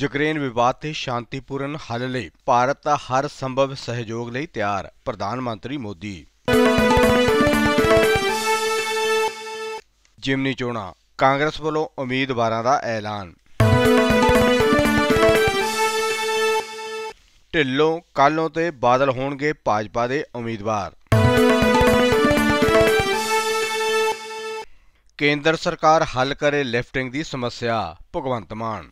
Ukraine ਵਿਵਾਦ ਤੇ ਸ਼ਾਂਤੀਪੂਰਨ ਹੱਲ ਲਈ ਭਾਰਤ ਦਾ ਹਰ ਸੰਭਵ ਸਹਿਯੋਗ ਲਈ ਤਿਆਰ ਪ੍ਰਧਾਨ ਮੰਤਰੀ ਮੋਦੀ ਜਿਮਨੀ ਚੋਣਾ ਕਾਂਗਰਸ ਵੱਲੋਂ ਉਮੀਦਵਾਰਾਂ ਦਾ ਐਲਾਨ ਢਿੱਲੋਂ ਕੱਲੋਂ ਤੇ ਬਾਦਲ ਹੋਣਗੇ ਭਾਜਪਾ ਦੇ ਉਮੀਦਵਾਰ ਕੇਂਦਰ ਸਰਕਾਰ ਹੱਲ ਕਰੇ ਲਿਫਟਿੰਗ ਦੀ ਸਮੱਸਿਆ ਭਗਵੰਤ ਮਾਨ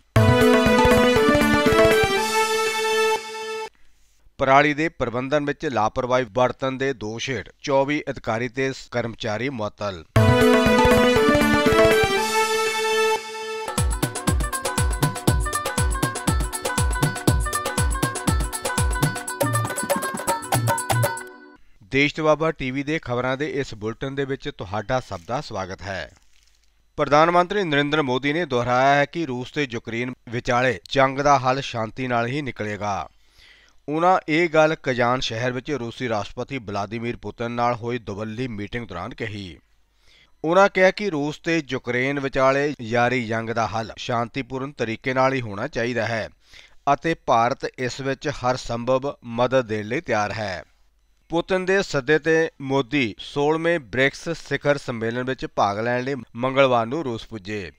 ਪਰਾਲੀ ਦੇ ਪ੍ਰਬੰਧਨ ਵਿੱਚ ਲਾਪਰਵਾਹੀ ਵਰਤਣ ਦੇ ਦੋਸ਼ ਹੇਠ 24 ਅਧਿਕਾਰੀ ਤੇ ਕਰਮਚਾਰੀ ਮੁਅਤਲ ਦੇਸ਼ ਬਾਬਾ ਟੀਵੀ ਦੇ ਖਬਰਾਂ ਦੇ ਇਸ ਬੁਲਟਨ ਦੇ ਵਿੱਚ ਤੁਹਾਡਾ ਸਭ ਦਾ ਸਵਾਗਤ ਹੈ ਪ੍ਰਧਾਨ ਮੰਤਰੀ ਨਰਿੰਦਰ ਮੋਦੀ ਨੇ ਦੁਹਰਾਇਆ ਹੈ ਕਿ ਰੂਸ ਤੇ ਯੂਕਰੇਨ ਵਿਚਾਲੇ ਜੰਗ ਦਾ ਹੱਲ ਸ਼ਾਂਤੀ ਨਾਲ ਹੀ ਨਿਕਲੇਗਾ ਉਹਨਾਂ ਇਹ ਗੱਲ ਕਜ਼ਾਨ ਸ਼ਹਿਰ ਵਿੱਚ ਰੂਸੀ ਰਾਸ਼ਟਰਪਤੀ ਵਲਾਦੀਮੀਰ ਪੁਤਿਨ ਨਾਲ ਹੋਈ ਦਵੱਲੀ ਮੀਟਿੰਗ ਦੌਰਾਨ ਕਹੀ ਉਹਨਾਂ ਕਿਹਾ ਕਿ ਰੂਸ ਤੇ ਯੂਕਰੇਨ ਵਿਚਾਲੇ ਯਾਰੀ ਜੰਗ ਦਾ ਹੱਲ ਸ਼ਾਂਤੀਪੂਰਨ ਤਰੀਕੇ ਨਾਲ ਹੀ ਹੋਣਾ ਚਾਹੀਦਾ ਹੈ ਅਤੇ ਭਾਰਤ ਇਸ ਵਿੱਚ ਹਰ ਸੰਭਵ ਮਦਦ ਦੇਣ ਲਈ ਤਿਆਰ ਹੈ ਪੁਤਿਨ ਦੇ ਸੱਦੇ ਤੇ ਮੋਦੀ 16ਵੇਂ ਬ੍ਰਿਕਸ ਸਿਖਰ ਸੰਮੇਲਨ ਵਿੱਚ ਭਾਗ ਲੈਣ ਲਈ ਮੰਗਲਵਾਰ ਨੂੰ ਰੂਸ ਪੁੱਜੇ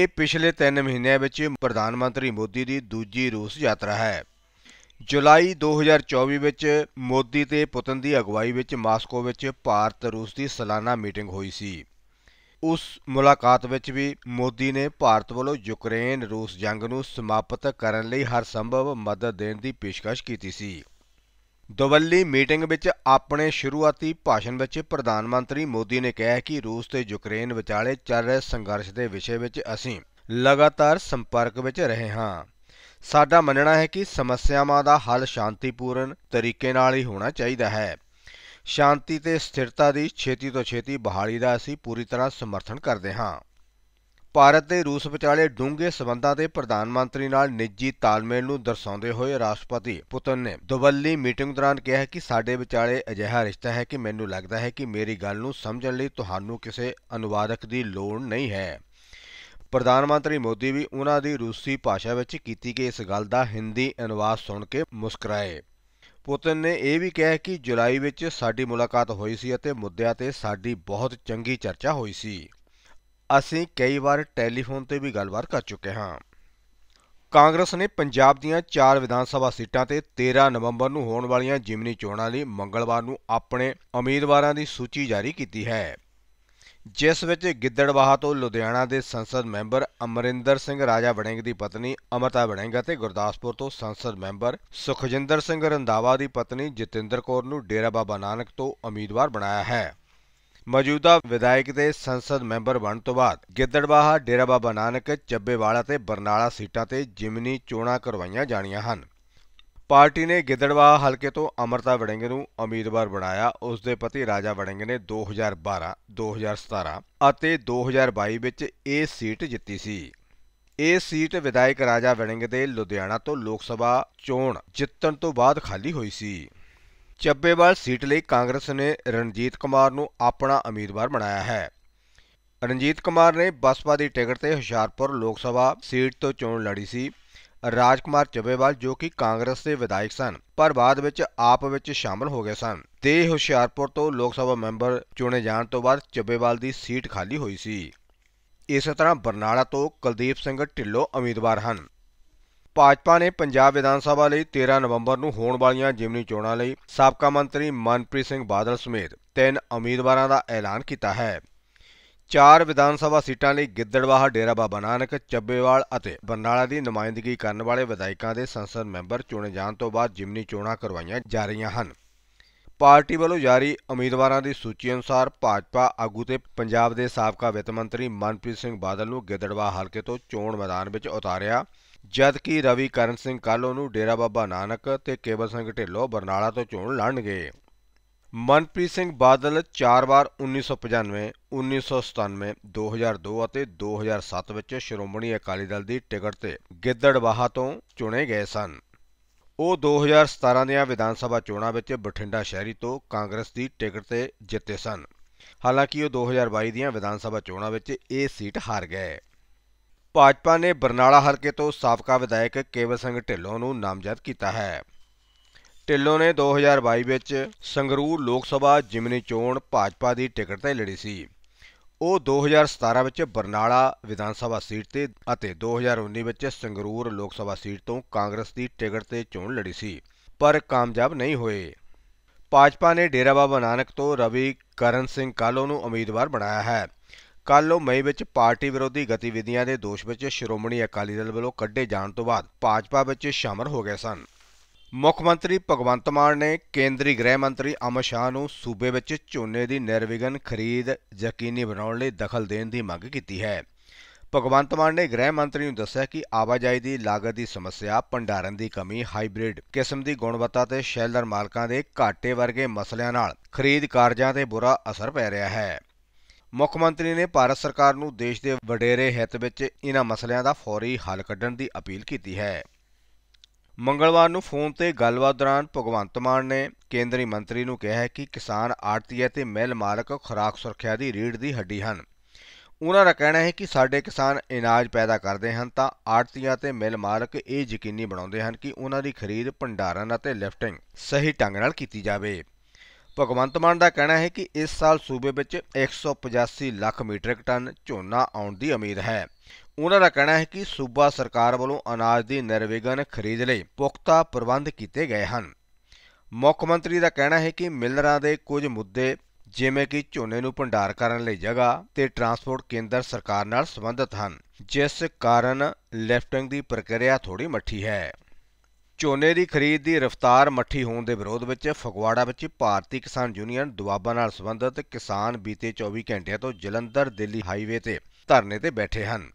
ਇਹ ਪਿਛਲੇ 3 ਮਹੀਨਿਆਂ ਵਿੱਚ ਪ੍ਰਧਾਨ ਮੰਤਰੀ ਮੋਦੀ ਦੀ ਦੂਜੀ ਰੂਸ ਯਾਤਰਾ ਹੈ ਜੁਲਾਈ 2024 ਵਿੱਚ ਮੋਦੀ ਤੇ ਪੁਤਨ ਦੀ ਅਗਵਾਈ ਵਿੱਚ ਮਾਸਕੋ ਵਿੱਚ ਭਾਰਤ-ਰੂਸ ਦੀ ਸਾਲਾਨਾ ਮੀਟਿੰਗ ਹੋਈ ਸੀ। ਉਸ ਮੁਲਾਕਾਤ ਵਿੱਚ ਵੀ ਮੋਦੀ ਨੇ ਭਾਰਤ ਵੱਲੋਂ ਯੂਕਰੇਨ-ਰੂਸ ਜੰਗ ਨੂੰ ਸਮਾਪਤ ਕਰਨ ਲਈ ਹਰ ਸੰਭਵ ਮਦਦ ਦੇਣ ਦੀ ਪੇਸ਼ਕਸ਼ ਕੀਤੀ ਸੀ। ਦਵੱਲੀ ਮੀਟਿੰਗ ਵਿੱਚ ਆਪਣੇ ਸ਼ੁਰੂਆਤੀ ਭਾਸ਼ਣ ਵਿੱਚ ਪ੍ਰਧਾਨ ਮੰਤਰੀ ਮੋਦੀ ਨੇ ਕਿਹਾ ਕਿ ਰੂਸ ਤੇ ਯੂਕਰੇਨ ਵਿਚਾਲੇ ਚੱਲ ਰਹੇ ਸੰਘਰਸ਼ ਦੇ ਵਿਸ਼ੇ ਵਿੱਚ ਅਸੀਂ ਲਗਾਤਾਰ ਸੰਪਰਕ ਵਿੱਚ ਰਹੇ ਹਾਂ। ਸਾਡਾ ਮੰਨਣਾ ਹੈ ਕਿ ਸਮੱਸਿਆਵਾਂ ਦਾ ਹੱਲ ਸ਼ਾਂਤੀਪੂਰਨ ਤਰੀਕੇ ਨਾਲ ਹੀ ਹੋਣਾ ਚਾਹੀਦਾ ਹੈ ਸ਼ਾਂਤੀ ਤੇ ਸਥਿਰਤਾ ਦੀ ਛੇਤੀ ਤੋਂ ਛੇਤੀ ਬਹਾਲੀ ਦਾ ਅਸੀਂ ਪੂਰੀ ਤਰ੍ਹਾਂ ਸਮਰਥਨ ਕਰਦੇ ਹਾਂ ਭਾਰਤ ਤੇ ਰੂਸ ਵਿਚਾਲੇ ਡੂੰਘੇ ਸਬੰਧਾਂ ਦੇ ਪ੍ਰਧਾਨ ਮੰਤਰੀ ਨਾਲ ਨਿੱਜੀ ਤਾਲਮੇਲ ਨੂੰ ਦਰਸਾਉਂਦੇ ਹੋਏ ਰਾਸ਼ਟਰਪਤੀ ਪੁਤਨ ਨੇ ਦਵੱਲੀ ਮੀਟਿੰਗ ਦੌਰਾਨ ਕਿਹਾ ਕਿ ਸਾਡੇ ਵਿਚਾਲੇ ਅਜਿਹਾ ਰਿਸ਼ਤਾ ਹੈ ਕਿ ਮੈਨੂੰ ਲੱਗਦਾ ਹੈ ਕਿ ਮੇਰੀ ਗੱਲ ਨੂੰ ਸਮਝਣ ਲਈ ਤੁਹਾਨੂੰ ਕਿਸੇ ਅਨੁਵਾਦਕ ਦੀ ਲੋੜ ਨਹੀਂ ਹੈ ਪ੍ਰਧਾਨ ਮੰਤਰੀ ਮੋਦੀ ਵੀ ਉਹਨਾਂ ਦੀ ਰੂਸੀ ਭਾਸ਼ਾ ਵਿੱਚ ਕੀਤੀ ਗਈ ਇਸ ਗੱਲ ਦਾ ਹਿੰਦੀ ਅਨੁਵਾਦ ਸੁਣ ਕੇ ਮੁਸਕਰਾਏ ਪੁਤਿਨ ਨੇ ਇਹ ਵੀ ਕਿਹਾ ਕਿ ਜੁਲਾਈ ਵਿੱਚ ਸਾਡੀ ਮੁਲਾਕਾਤ ਹੋਈ ਸੀ ਅਤੇ ਮੁੱਦਿਆਂ ਤੇ ਸਾਡੀ ਬਹੁਤ ਚੰਗੀ ਚਰਚਾ ਹੋਈ ਸੀ ਅਸੀਂ ਕਈ ਵਾਰ ਟੈਲੀਫੋਨ ਤੇ ਵੀ ਗੱਲਬਾਤ ਕਰ ਚੁੱਕੇ ਹਾਂ ਕਾਂਗਰਸ ਨੇ ਪੰਜਾਬ ਦੀਆਂ 4 ਵਿਧਾਨ ਸਭਾ ਸੀਟਾਂ ਤੇ 13 ਨਵੰਬਰ ਨੂੰ ਹੋਣ ਵਾਲੀਆਂ ਜਿਮਨੀ ਚੋਣਾਂ ਲਈ ਮੰਗਲਵਾਰ ਨੂੰ ਆਪਣੇ ਉਮੀਦਵਾਰਾਂ ਦੀ ਸੂਚੀ ਜਾਰੀ ਕੀਤੀ ਹੈ ਜਿਸ ਵਿੱਚ ਗਿੱਦੜਵਾਹਾ ਤੋਂ ਲੁਧਿਆਣਾ ਦੇ ਸੰਸਦ ਮੈਂਬਰ ਅਮਰਿੰਦਰ ਸਿੰਘ ਰਾਜਾ ਬਣੇਗ ਦੀ ਪਤਨੀ ਅਮਰਤਾ ਬਣੇਗ ਅਤੇ ਗੁਰਦਾਸਪੁਰ ਤੋਂ ਸੰਸਦ ਮੈਂਬਰ ਸੁਖਜਿੰਦਰ ਸਿੰਘ ਰੰਦਾਵਾ ਦੀ ਪਤਨੀ ਜਤਿੰਦਰ ਕੌਰ ਨੂੰ ਡੇਰਾ ਬਾਬਾ ਨਾਨਕ ਤੋਂ ਉਮੀਦਵਾਰ ਬਣਾਇਆ ਹੈ ਮੌਜੂਦਾ ਵਿਧਾਇਕ ਦੇ ਸੰਸਦ ਮੈਂਬਰ ਬਣਨ ਤੋਂ ਬਾਅਦ ਗਿੱਦੜਵਾਹਾ ਡੇਰਾ ਬਾਬਾ ਨਾਨਕ ਚੱਬੇਵਾਲਾ ਤੇ ਬਰਨਾਲਾ ਸੀਟਾਂ ਤੇ ਜਿਮਨੀ ਚੋਣਾਂ ਕਰਵਾਈਆਂ ਜਾਣੀਆਂ ਹਨ ਪਾਰਟੀ ਨੇ ਗਿੱਦੜਵਾ ਹਲਕੇ ਤੋਂ ਅਮਰਤਾ ਵੜਿੰਗ ਨੂੰ ਉਮੀਦਵਾਰ ਬਣਾਇਆ ਉਸ ਦੇ ਪਤੀ ਰਾਜਾ ਵੜਿੰਗ ਨੇ 2012 2017 ਅਤੇ 2022 ਵਿੱਚ ਇਹ ਸੀਟ ਜਿੱਤੀ ਸੀ ਇਹ ਸੀਟ ਵਿਧਾਇਕ ਰਾਜਾ ਵੜਿੰਗ ਦੇ ਲੁਧਿਆਣਾ ਤੋਂ ਲੋਕ ਸਭਾ ਚੋਣ ਜਿੱਤਣ ਤੋਂ ਬਾਅਦ ਖਾਲੀ ਹੋਈ ਸੀ ਚੱਬੇਵਾਲ ਸੀਟ ਲਈ ਕਾਂਗਰਸ ਨੇ ਰਣਜੀਤ ਕੁਮਾਰ ਨੂੰ ਆਪਣਾ ਉਮੀਦਵਾਰ ਬਣਾਇਆ ਹੈ ਰਣਜੀਤ ਕੁਮਾਰ ਨੇ ਬਸਪਾ ਦੀ ਟਿਕਟ ਤੇ ਹੁਸ਼ਿਆਰਪੁਰ ਲੋਕ ਸਭਾ ਸੀਟ ਤੋਂ ਚੋਣ ਲੜੀ ਸੀ ਰਾਜਕੁਮਾਰ ਚੱਬੇਵਾਲ ਜੋ ਕਿ ਕਾਂਗਰਸ ਦੇ ਵਿਧਾਇਕ ਸਨ ਪਰ ਬਾਅਦ ਵਿੱਚ ਆਪ ਵਿੱਚ ਸ਼ਾਮਲ ਹੋ ਗਏ ਸਨ ਤੇ ਹੁਸ਼ਿਆਰਪੁਰ ਤੋਂ ਲੋਕ ਸਭਾ ਮੈਂਬਰ ਚੁਣੇ ਜਾਣ ਤੋਂ ਬਾਅਦ ਚੱਬੇਵਾਲ ਦੀ ਸੀਟ ਖਾਲੀ ਹੋਈ ਸੀ ਇਸੇ ਤਰ੍ਹਾਂ ਬਰਨਾਲਾ ਤੋਂ ਕੁਲਦੀਪ ਸਿੰਘ ਢਿੱਲੋਂ ਉਮੀਦਵਾਰ ਹਨ ਭਾਜਪਾ ਨੇ ਪੰਜਾਬ ਵਿਧਾਨ ਸਭਾ ਲਈ 13 ਨਵੰਬਰ ਨੂੰ ਹੋਣ ਵਾਲੀਆਂ ਜਿਮਨੀ ਚੋਣਾਂ ਲਈ ਸਾਬਕਾ ਮੰਤਰੀ ਮਨਪ੍ਰੀਤ ਸਿੰਘ ਬਾਦਲ ਸਮੇਤ ਤਿੰਨ ਉਮੀਦਵਾਰਾਂ ਦਾ ਐਲਾਨ ਕੀਤਾ ਹੈ ਚਾਰ ਵਿਧਾਨ ਸਭਾ ਸੀਟਾਂ ਲਈ ਗਿੱਦੜਵਾਹਾ ਡੇਰਾ ਬਾਬਾ ਨਾਨਕ ਚੱਬੇਵਾਲ ਅਤੇ ਬਰਨਾਲਾ ਦੀ ਨੁਮਾਇੰਦਗੀ ਕਰਨ ਵਾਲੇ ਵਿਧਾਇਕਾਂ ਦੇ ਸੰਸਦ ਮੈਂਬਰ ਚੁਣੇ ਜਾਣ ਤੋਂ ਬਾਅਦ ਜਿਮਨੀ ਚੋਣਾਂ ਕਰਵਾਈਆਂ ਜਾ ਰਹੀਆਂ ਹਨ ਪਾਰਟੀ ਵੱਲੋਂ ਜਾਰੀ ਉਮੀਦਵਾਰਾਂ ਦੀ ਸੂਚੀ ਅਨੁਸਾਰ ਭਾਜਪਾ ਆਗੂ ਤੇ ਪੰਜਾਬ ਦੇ ਸਾਬਕਾ ਵਿੱਤ ਮੰਤਰੀ ਮਨਪ੍ਰੀਤ ਸਿੰਘ ਬਾਦਲ ਨੂੰ ਗਿੱਦੜਵਾ ਹਲਕੇ ਤੋਂ ਚੋਣ ਮੈਦਾਨ ਵਿੱਚ ਉਤਾਰਿਆ ਜਦਕਿ ਰਵੀ ਕਰਨ ਸਿੰਘ ਕਾਲੋ ਨੂੰ ਡੇਰਾ ਬਾਬਾ ਨਾਨਕ ਤੇ ਕੇਵਲ ਸਿੰਘ ਢਿੱਲੋਂ ਬਰਨਾਲਾ ਤੋਂ ਚੋਣ ਲੜਨਗੇ ਮਨਪ੍ਰੀਤ ਸਿੰਘ ਬਾਦਲ 4 ਵਾਰ 1995, 1997, 2002 ਅਤੇ 2007 ਵਿੱਚ ਸ਼੍ਰੋਮਣੀ ਅਕਾਲੀ ਦਲ ਦੀ ਟਿਕਟ ਤੇ ਗਿੱਦੜਵਾਹਾ ਤੋਂ ਚੁਣੇ ਗਏ ਸਨ। ਉਹ 2017 ਦੀਆਂ ਵਿਧਾਨ ਸਭਾ ਚੋਣਾਂ ਵਿੱਚ ਬਠਿੰਡਾ ਸ਼ਹਿਰੀ ਤੋਂ ਕਾਂਗਰਸ ਦੀ ਟਿਕਟ ਤੇ ਜਿੱਤੇ ਸਨ। ਹਾਲਾਂਕਿ ਉਹ 2022 ਦੀਆਂ ਵਿਧਾਨ ਸਭਾ ਚੋਣਾਂ ਵਿੱਚ ਇਹ ਸੀਟ ਹਾਰ ਗਏ। ਭਾਜਪਾ ਨੇ ਬਰਨਾਲਾ ਹਲਕੇ ਤੋਂ ਸਾਬਕਾ ਵਿਧਾਇਕ ਕੇਵਲ ਸਿੰਘ ਢਿੱਲੋਂ ਨੂੰ ਨਾਮਜ਼ਦ ਕੀਤਾ ਹੈ। ਢਿੱਲੋਂ ਨੇ 2022 ਵਿੱਚ ਸੰਗਰੂਰ ਲੋਕ ਸਭਾ ਜਿਮਨੀ ਚੋਣ ਭਾਜਪਾ ਦੀ ਟਿਕਟ ਤੇ ਲੜੀ ਸੀ ਉਹ 2017 ਵਿੱਚ ਬਰਨਾਲਾ ਵਿਧਾਨ ਸਭਾ ਸੀਟ ਤੇ ਅਤੇ 2019 ਵਿੱਚ ਸੰਗਰੂਰ ਲੋਕ ਸਭਾ ਸੀਟ ਤੋਂ ਕਾਂਗਰਸ ਦੀ ਟਿਕਟ ਤੇ ਚੋਣ ਲੜੀ ਸੀ ਪਰ ਕਾਮਯਾਬ ਨਹੀਂ ਹੋਏ ਭਾਜਪਾ ਨੇ ਡੇਰਾ ਬਾਬਾ ਨਾਨਕ ਤੋਂ ਰਵੀ ਕਰਨ ਸਿੰਘ ਕਾਲੋ ਨੂੰ ਉਮੀਦਵਾਰ ਬਣਾਇਆ ਹੈ ਕਾਲੋ ਮਈ ਵਿੱਚ ਪਾਰਟੀ ਵਿਰੋਧੀ ਗਤੀਵਿਧੀਆਂ ਦੇ ਦੋਸ਼ ਵਿੱਚ ਸ਼੍ਰੋਮਣੀ ਅਕਾਲੀ ਦਲ ਵੱਲੋਂ ਕੱਢੇ ਜਾਣ ਤੋਂ ਬਾਅਦ ਭਾਜਪਾ ਵਿੱਚ ਸ਼ਾਮਲ ਹੋ ਗਏ ਸਨ ਮੁੱਖ ਮੰਤਰੀ ਭਗਵੰਤ ਮਾਨ ਨੇ ਕੇਂਦਰੀ ਗ੍ਰਹਿ ਮੰਤਰੀ ਅਮਿਤ ਸ਼ਾਹ ਨੂੰ ਸੂਬੇ ਵਿੱਚ ਝੋਨੇ ਦੀ ਨਿਰਵਿਘਨ ਖਰੀਦ ਯਕੀਨੀ ਬਣਾਉਣ ਲਈ ਦਖਲ ਦੇਣ ਦੀ ਮੰਗ ਕੀਤੀ ਹੈ ਭਗਵੰਤ ਮਾਨ ਨੇ ਗ੍ਰਹਿ ਮੰਤਰੀ ਨੂੰ ਦੱਸਿਆ ਕਿ ਆਵਾਜਾਈ ਦੀ ਲਾਗਤ ਦੀ ਸਮੱਸਿਆ, ਭੰਡਾਰਨ ਦੀ ਕਮੀ, ਹਾਈਬ੍ਰਿਡ ਕਿਸਮ ਦੀ ਗੁਣਵੱਤਾ ਤੇ ਸ਼ੈਲਰ ਮਾਲਕਾਂ ਦੇ ਘਾਟੇ ਵਰਗੇ ਮਸਲਿਆਂ ਨਾਲ ਖਰੀਦ ਕਾਰਜਾਂ ਤੇ ਬੁਰਾ ਅਸਰ ਪੈ ਰਿਹਾ ਹੈ। ਮੁੱਖ ਮੰਤਰੀ ਨੇ ਭਾਰਤ ਸਰਕਾਰ ਨੂੰ ਦੇਸ਼ ਦੇ ਵਡੇਰੇ ਹਿੱਤ ਵਿੱਚ ਇਹਨਾਂ ਮਸਲਿਆਂ ਦਾ ਫੌਰੀ ਹੱਲ ਕੱਢਣ ਦੀ ਅਪੀਲ ਕੀਤੀ ਹੈ। ਮੰਗਲਵਾਰ ਨੂੰ ਫੋਨ ਤੇ ਗੱਲਬਾਤ ਦੌਰਾਨ ਭਗਵੰਤ ਮਾਨ ਨੇ ਕੇਂਦਰੀ ਮੰਤਰੀ ਨੂੰ ਕਿਹਾ ਕਿ ਕਿਸਾਨ ਆੜਤੀ ਅਤੇ ਮਿਲ ਮਾਲਕ ਖੁਰਾਕ ਸੁਰੱਖਿਆ ਦੀ ਰੀੜ ਦੀ ਹੱਡੀ ਹਨ ਉਹਨਾਂ ਦਾ ਕਹਿਣਾ ਹੈ ਕਿ ਸਾਡੇ ਕਿਸਾਨ ਅਨਾਜ ਪੈਦਾ ਕਰਦੇ ਹਨ ਤਾਂ ਆੜਤੀਆਂ ਤੇ ਮਿਲ ਮਾਲਕ ਇਹ ਯਕੀਨੀ ਬਣਾਉਂਦੇ ਹਨ ਕਿ ਉਹਨਾਂ ਦੀ ਖਰੀਦ ਭੰਡਾਰਨ ਅਤੇ ਲਿਫਟਿੰਗ ਸਹੀ ਢੰਗ ਨਾਲ ਕੀਤੀ ਜਾਵੇ ਭਗਵੰਤ ਮਾਨ ਦਾ ਕਹਿਣਾ ਹੈ ਕਿ ਇਸ ਸਾਲ ਸੂਬੇ ਵਿੱਚ 185 ਲੱਖ ਮੀਟ੍ਰਿਕ ਟਨ ਝੋਨਾ ਆਉਣ ਦੀ ਉਮੀਦ ਹੈ ਉਹਨਾਂ ਦਾ ਕਹਿਣਾ ਹੈ ਕਿ ਸੂਬਾ ਸਰਕਾਰ ਵੱਲੋਂ ਅਨਾਜ ਦੀ ਨਿਰਵਿਘਨ ਖਰੀਦ ਲਈ ਪੁਖਤਾ ਪ੍ਰਬੰਧ ਕੀਤੇ ਗਏ ਹਨ ਮੁੱਖ ਮੰਤਰੀ ਦਾ ਕਹਿਣਾ ਹੈ ਕਿ ਮਿਲਰਾਂ ਦੇ ਕੁਝ ਮੁੱਦੇ ਜਿਵੇਂ ਕਿ ਝੋਨੇ ਨੂੰ ਭੰਡਾਰ ਕਰਨ ਲਈ ਜਗ੍ਹਾ ਤੇ ਟਰਾਂਸਪੋਰਟ ਕੇਂਦਰ ਸਰਕਾਰ ਨਾਲ ਸੰਬੰਧਿਤ ਹਨ ਜਿਸ ਕਾਰਨ ਲਿਫਟਿੰਗ ਦੀ ਪ੍ਰਕਿਰਿਆ ਥੋੜੀ ਮੱਠੀ ਹੈ ਝੋਨੇ ਦੀ ਖਰੀਦ ਦੀ ਰਫ਼ਤਾਰ ਮੱਠੀ ਹੋਣ ਦੇ ਵਿਰੋਧ ਵਿੱਚ ਫਗਵਾੜਾ ਵਿੱਚ ਭਾਰਤੀ ਕਿਸਾਨ ਯੂਨੀਅਨ ਦੁਆਬਾ ਨਾਲ ਸੰਬੰਧਿਤ ਕਿਸਾਨ ਬੀਤੇ 24 ਘੰਟਿਆਂ ਤੋਂ ਜਲੰਧਰ ਦਿੱਲੀ ਹਾਈਵੇ ਤੇ ਧਰਨੇ ਤੇ ਬੈਠੇ ਹਨ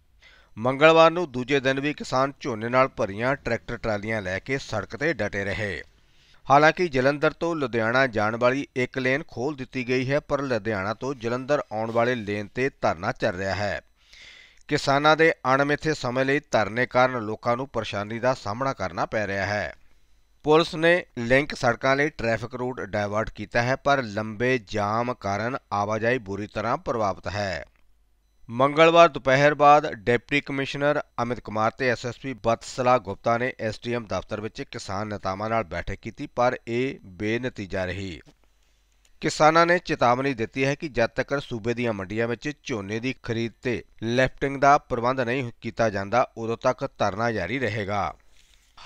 ਮੰਗਲਵਾਰ ਨੂੰ ਦੂਜੇ ਦਿਨ ਵੀ ਕਿਸਾਨ ਝੋਨੇ ਨਾਲ ਭਰੀਆਂ ਟਰੈਕਟਰ ਟਰਾਲੀਆਂ ਲੈ ਕੇ ਸੜਕ ਤੇ ਡਟੇ ਰਹੇ ਹਾਲਾਂਕਿ ਜਲੰਧਰ ਤੋਂ ਲੁਧਿਆਣਾ ਜਾਣ ਵਾਲੀ ਇੱਕ ਲੇਨ ਖੋਲ ਦਿੱਤੀ ਗਈ ਹੈ ਪਰ ਲੁਧਿਆਣਾ ਤੋਂ ਜਲੰਧਰ ਆਉਣ ਵਾਲੇ ਲੇਨ ਤੇ ਧਰਨਾ ਚੱਲ ਰਿਹਾ ਹੈ ਕਿਸਾਨਾਂ ਦੇ ਅਣਮਿੱਥੇ ਸਮੇਂ ਲਈ ਧਰਨੇ ਕਾਰਨ ਲੋਕਾਂ ਨੂੰ ਪਰੇਸ਼ਾਨੀ ਦਾ ਸਾਹਮਣਾ ਕਰਨਾ ਪੈ ਰਿਹਾ ਹੈ ਪੁਲਿਸ ਨੇ ਲਿੰਕ ਸੜਕਾਂ ਲਈ ਟ੍ਰੈਫਿਕ ਰੂਟ ਡਾਇਵਰਟ ਕੀਤਾ ਹੈ ਪਰ ਲੰਬੇ ਜਾਮ ਕਾਰਨ ਆਵਾਜਾਈ ਬੁਰੀ ਤਰ੍ਹਾਂ ਪ੍ਰਭਾਵਿਤ ਹੈ ਮੰਗਲਵਾਰ ਦੁਪਹਿਰ ਬਾਅਦ ਡਿਪਟੀ ਕਮਿਸ਼ਨਰ ਅਮਿਤ ਕੁਮਾਰ ਤੇ ਐਸਐਸਪੀ ਬਤਸਲਾ ਗੁਪਤਾ ਨੇ ਐਸਡੀਐਮ ਦਫ਼ਤਰ ਵਿੱਚ ਕਿਸਾਨ ਨੇਤਾਵਾਂ ਨਾਲ ਬੈਠਕ ਕੀਤੀ ਪਰ ਇਹ ਬੇਨਤੀਜਾ ਰਹੀ ਕਿਸਾਨਾਂ ਨੇ ਚੇਤਾਵਨੀ ਦਿੱਤੀ ਹੈ ਕਿ ਜਦ ਤੱਕ ਸੂਬੇ ਦੀਆਂ ਮੰਡੀਆਂ ਵਿੱਚ ਝੋਨੇ ਦੀ ਖਰੀਦ ਤੇ ਲਿਫਟਿੰਗ ਦਾ ਪ੍ਰਬੰਧ ਨਹੀਂ ਕੀਤਾ ਜਾਂਦਾ ਉਦੋਂ ਤੱਕ ਧਰਨਾ ਜਾਰੀ ਰਹੇਗਾ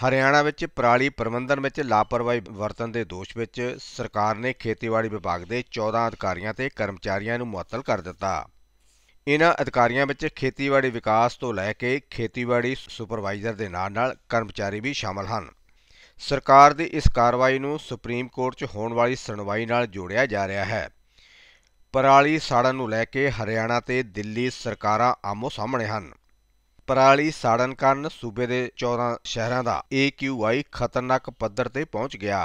ਹਰਿਆਣਾ ਵਿੱਚ ਪਰਾਲੀ ਪ੍ਰਬੰਧਨ ਵਿੱਚ ਲਾਪਰਵਾਹੀ ਵਰਤਣ ਦੇ ਦੋਸ਼ ਵਿੱਚ ਸਰਕਾਰ ਨੇ ਖੇਤੀਬਾੜੀ ਵਿਭਾਗ ਦੇ 14 ਅਧਿਕਾਰੀਆਂ ਤੇ ਕਰਮਚਾਰੀਆਂ ਨੂੰ ਮੁਅੱਤਲ ਕਰ ਦਿੱਤਾ ਇਹਨਾਂ ਅਧਿਕਾਰੀਆਂ ਵਿੱਚ ਖੇਤੀਬਾੜੀ ਵਿਕਾਸ ਤੋਂ ਲੈ ਕੇ ਖੇਤੀਬਾੜੀ ਸੁਪਰਵਾਈਜ਼ਰ ਦੇ ਨਾਲ ਨਾਲ ਕਰਮਚਾਰੀ ਵੀ ਸ਼ਾਮਲ ਹਨ ਸਰਕਾਰ ਦੀ ਇਸ ਕਾਰਵਾਈ ਨੂੰ ਸੁਪਰੀਮ ਕੋਰਟ 'ਚ ਹੋਣ ਵਾਲੀ ਸੁਣਵਾਈ ਨਾਲ ਜੋੜਿਆ ਜਾ ਰਿਹਾ ਹੈ ਪਰਾਲੀ ਸਾੜਨ ਨੂੰ ਲੈ ਕੇ ਹਰਿਆਣਾ ਤੇ ਦਿੱਲੀ ਸਰਕਾਰਾਂ ਆਮੋ ਸਾਹਮਣੇ ਹਨ ਪਰਾਲੀ ਸਾੜਨ ਕਾਰਨ ਸੂਬੇ ਦੇ 14 ਸ਼ਹਿਰਾਂ ਦਾ AQI ਖਤਰਨਾਕ ਪੱਧਰ ਤੇ ਪਹੁੰਚ ਗਿਆ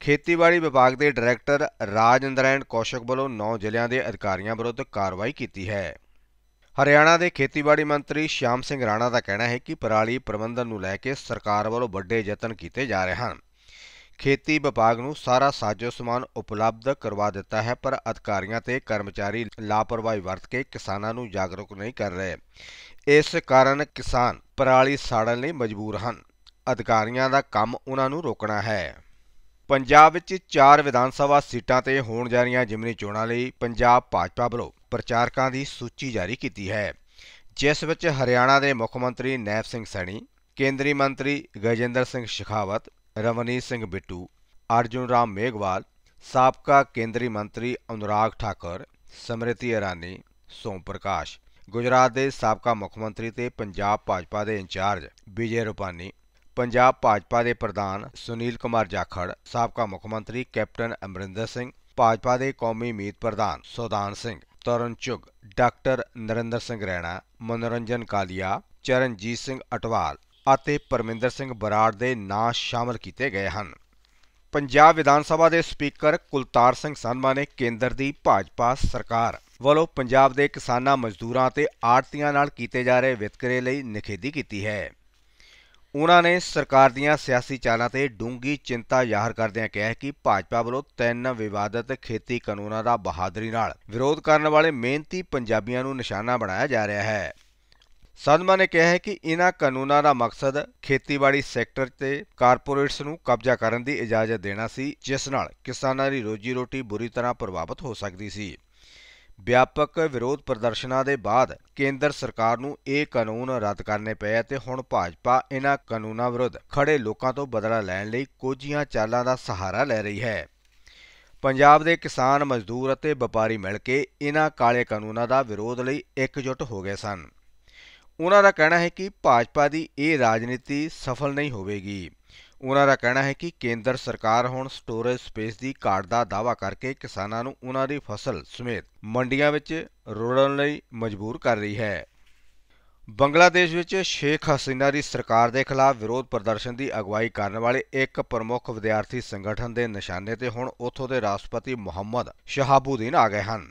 ਖੇਤੀਬਾੜੀ ਵਿਭਾਗ ਦੇ ਡਾਇਰੈਕਟਰ ਰਾਜਿੰਦਰਨ ਕੌਸ਼ਕ ਵੱਲੋਂ 9 ਜ਼ਿਲ੍ਹਿਆਂ ਦੇ ਅਧਿਕਾਰੀਆਂ ਵਿਰੁੱਧ ਕਾਰਵਾਈ ਕੀਤੀ ਹੈ ਹਰਿਆਣਾ ਦੇ ਖੇਤੀਬਾੜੀ ਮੰਤਰੀ ਸ਼ਾਮ ਸਿੰਘ ਰਾਣਾ ਦਾ ਕਹਿਣਾ ਹੈ ਕਿ ਪਰਾਲੀ ਪ੍ਰਬੰਧਨ ਨੂੰ ਲੈ ਕੇ ਸਰਕਾਰ ਵੱਲੋਂ ਵੱਡੇ ਯਤਨ ਕੀਤੇ ਜਾ ਰਹੇ ਹਨ ਖੇਤੀ ਵਿਭਾਗ ਨੂੰ ਸਾਰਾ ਸਾਜੋ ਸਮਾਨ ਉਪਲਬਧ ਕਰਵਾ ਦਿੱਤਾ ਹੈ ਪਰ ਅਧਿਕਾਰੀਆਂ ਤੇ ਕਰਮਚਾਰੀ ਲਾਪਰਵਾਹੀ ਵਰਤ ਕੇ ਕਿਸਾਨਾਂ ਨੂੰ ਜਾਗਰੂਕ ਨਹੀਂ ਕਰ ਰਹੇ ਇਸ ਕਾਰਨ ਕਿਸਾਨ ਪਰਾਲੀ ਸਾੜਨ ਲਈ ਮਜਬੂਰ ਹਨ ਅਧਿਕਾਰੀਆਂ ਦਾ ਕੰਮ ਉਹਨਾਂ ਨੂੰ ਰੋਕਣਾ ਹੈ ਪੰਜਾਬ ਵਿੱਚ ਚਾਰ ਵਿਧਾਨ ਸਭਾ ਸੀਟਾਂ ਤੇ ਹੋਣ ਜਾ ਰਹੀਆਂ ਜਿਮਨੀ ਚੋਣਾਂ ਲਈ ਪੰਜਾਬ ਭਾਜਪਾ ਵੱਲੋਂ ਪ੍ਰਚਾਰਕਾਂ ਦੀ ਸੂਚੀ ਜਾਰੀ ਕੀਤੀ ਹੈ ਜਿਸ ਵਿੱਚ ਹਰਿਆਣਾ ਦੇ ਮੁੱਖ ਮੰਤਰੀ ਨੈਬ ਸਿੰਘ ਸੈਣੀ ਕੇਂਦਰੀ ਮੰਤਰੀ ਗਜਿੰਦਰ ਸਿੰਘ ਸ਼ਖਾਵਤ ਰਵਨੀਤ ਸਿੰਘ ਬਿੱਟੂ ਅਰਜੁਨ ਰਾਮ ਮੇਗਵਾਲ ਸਾਬਕਾ ਕੇਂਦਰੀ ਮੰਤਰੀ ਅਨੁਰਾਗ ਠਾਕੁਰ ਸਮ੍ਰਿਤੀ ਇਰਾਨੀ ਸੋਮ ਪ੍ਰਕਾਸ਼ ਗੁਜਰਾਤ ਦੇ ਸਾਬਕਾ ਮੁੱਖ ਮੰਤਰੀ ਤੇ ਪੰਜਾਬ ਭਾਜਪਾ ਦੇ ਇੰਚਾਰਜ ਵਿਜੇ ਰੁਪਾਨੀ ਪੰਜਾਬ ਭਾਜਪਾ ਦੇ ਪ੍ਰਧਾਨ ਸੁਨੀਲ ਕੁਮਾਰ ਜਾਖੜ ਸਾਬਕਾ ਮੁੱਖ ਮੰਤਰੀ ਕੈਪਟਨ ਅਮਰਿੰਦਰ ਸਿੰਘ ਭਾਜਪਾ ਦੇ ਕੌਮੀ ਮੀਤ ਪ੍ਰਧਾਨ ਸੁਦਾਨ ਸਿੰਘ ਤਰਨ ਚੁਗ ਡਾਕਟਰ ਨਰਿੰਦਰ ਸਿੰਘ ਰੈਣਾ ਮਨੋਰੰਜਨ ਕਾਲੀਆ ਚਰਨਜੀਤ ਸਿੰਘ ਅਟਵਾਲ ਅਤੇ ਪਰਮਿੰਦਰ ਸਿੰਘ ਬਰਾੜ ਦੇ ਨਾਂ ਸ਼ਾਮਲ ਕੀਤੇ ਗਏ ਹਨ ਪੰਜਾਬ ਵਿਧਾਨ ਸਭਾ ਦੇ ਸਪੀਕਰ ਕੁਲਤਾਰ ਸਿੰਘ ਸੰਧਵਾ ਨੇ ਕੇਂਦਰ ਦੀ ਭਾਜਪਾ ਸਰਕਾਰ ਵੱਲੋਂ ਪੰਜਾਬ ਦੇ ਕਿਸਾਨਾਂ ਮਜ਼ਦੂਰਾਂ ਤੇ ਆੜਤੀਆਂ ਨਾਲ ਕੀਤੇ ਜਾ ਰਹੇ ਵਿਤਕਰੇ ਲਈ ਨਿਖੇਧੀ ਕੀਤੀ ਹੈ ਉਹਨਾਂ ਨੇ ਸਰਕਾਰ ਦੀਆਂ ਸਿਆਸੀ ਚਾਲਾਂ ਤੇ ਡੂੰਗੀ ਚਿੰਤਾ ਜ਼ਾਹਰ ਕਰਦਿਆਂ ਕਿਹਾ ਕਿ ਭਾਜਪਾ ਵੱਲੋਂ ਤਿੰਨ ਵਿਵਾਦਤ ਖੇਤੀ ਕਾਨੂੰਨਾਂ ਦਾ ਬਹਾਦਰੀ ਨਾਲ ਵਿਰੋਧ ਕਰਨ ਵਾਲੇ ਮਿਹਨਤੀ ਪੰਜਾਬੀਆਂ ਨੂੰ ਨਿਸ਼ਾਨਾ ਬਣਾਇਆ ਜਾ ਰਿਹਾ ਹੈ ਸਦਮਾ ਨੇ ਕਿਹਾ ਹੈ ਕਿ ਇਹਨਾਂ ਕਾਨੂੰਨਾਂ ਦਾ ਮਕਸਦ ਖੇਤੀਬਾੜੀ ਸੈਕਟਰ ਤੇ ਕਾਰਪੋਰੇਟਸ ਨੂੰ ਕਬਜ਼ਾ ਕਰਨ ਦੀ ਇਜਾਜ਼ਤ ਦੇਣਾ ਸੀ ਜਿਸ ਨਾਲ ਕਿਸਾਨਾਂ ਦੀ ਰੋਜੀ-ਰੋਟੀ ਬੁਰੀ ਤਰ੍ਹਾਂ ਪ੍ਰਭਾਵਿਤ ਹੋ ਸਕਦੀ ਸੀ ਵਿਆਪਕ ਵਿਰੋਧ ਪ੍ਰਦਰਸ਼ਨਾਂ ਦੇ ਬਾਅਦ ਕੇਂਦਰ ਸਰਕਾਰ ਨੂੰ ਇਹ ਕਾਨੂੰਨ ਰੱਦ ਕਰਨੇ ਪਏ ਅਤੇ ਹੁਣ ਭਾਜਪਾ ਇਹਨਾਂ ਕਾਨੂੰਨਾਂ ਵਿਰੁੱਧ ਖੜੇ ਲੋਕਾਂ ਤੋਂ ਬਦਲਾ ਲੈਣ ਲਈ ਕੋਝੀਆਂ ਚਾਲਾਂ ਦਾ ਸਹਾਰਾ ਲੈ ਰਹੀ ਹੈ ਪੰਜਾਬ ਦੇ ਕਿਸਾਨ ਮਜ਼ਦੂਰ ਅਤੇ ਵਪਾਰੀ ਮਿਲ ਕੇ ਇਹਨਾਂ ਕਾਲੇ ਕਾਨੂੰਨਾਂ ਦਾ ਵਿਰੋਧ ਲਈ ਇਕਜੁੱਟ ਹੋ ਗਏ ਸਨ ਉਹਨਾਂ ਦਾ ਕਹਿਣਾ ਹੈ ਕਿ ਭਾਜਪਾ ਦੀ ਇਹ ਰਾਜਨੀਤੀ ਸਫਲ ਨਹੀਂ ਹੋਵੇਗੀ ਉਹਨਾਂ ਦਾ ਕਹਿਣਾ ਹੈ ਕਿ ਕੇਂਦਰ ਸਰਕਾਰ ਹੁਣ ਸਟੋਰੇਜ ਸਪੇਸ ਦੀ ਘਾਟ ਦਾ ਦਾਵਾ ਕਰਕੇ ਕਿਸਾਨਾਂ ਨੂੰ ਉਹਨਾਂ ਦੀ ਫਸਲ ਸਮੇਤ ਮੰਡੀਆਂ ਵਿੱਚ ਰੋੜਨ ਲਈ ਮਜਬੂਰ ਕਰ ਰਹੀ ਹੈ ਬੰਗਲਾਦੇਸ਼ ਵਿੱਚ ਸ਼ੇਖ ਹਸੀਨਾ ਦੀ ਸਰਕਾਰ ਦੇ ਖਿਲਾਫ ਵਿਰੋਧ ਪ੍ਰਦਰਸ਼ਨ ਦੀ ਅਗਵਾਈ ਕਰਨ ਵਾਲੇ ਇੱਕ ਪ੍ਰਮੁੱਖ ਵਿਦਿਆਰਥੀ ਸੰਗਠਨ ਦੇ ਨਿਸ਼ਾਨੇ ਤੇ ਹੁਣ ਉੱਥੋਂ ਦੇ ਰਾਸ਼ਟਰਪਤੀ ਮੁਹੰਮਦ ਸ਼ਹਾਬੂਦੀਨ ਆ ਗਏ ਹਨ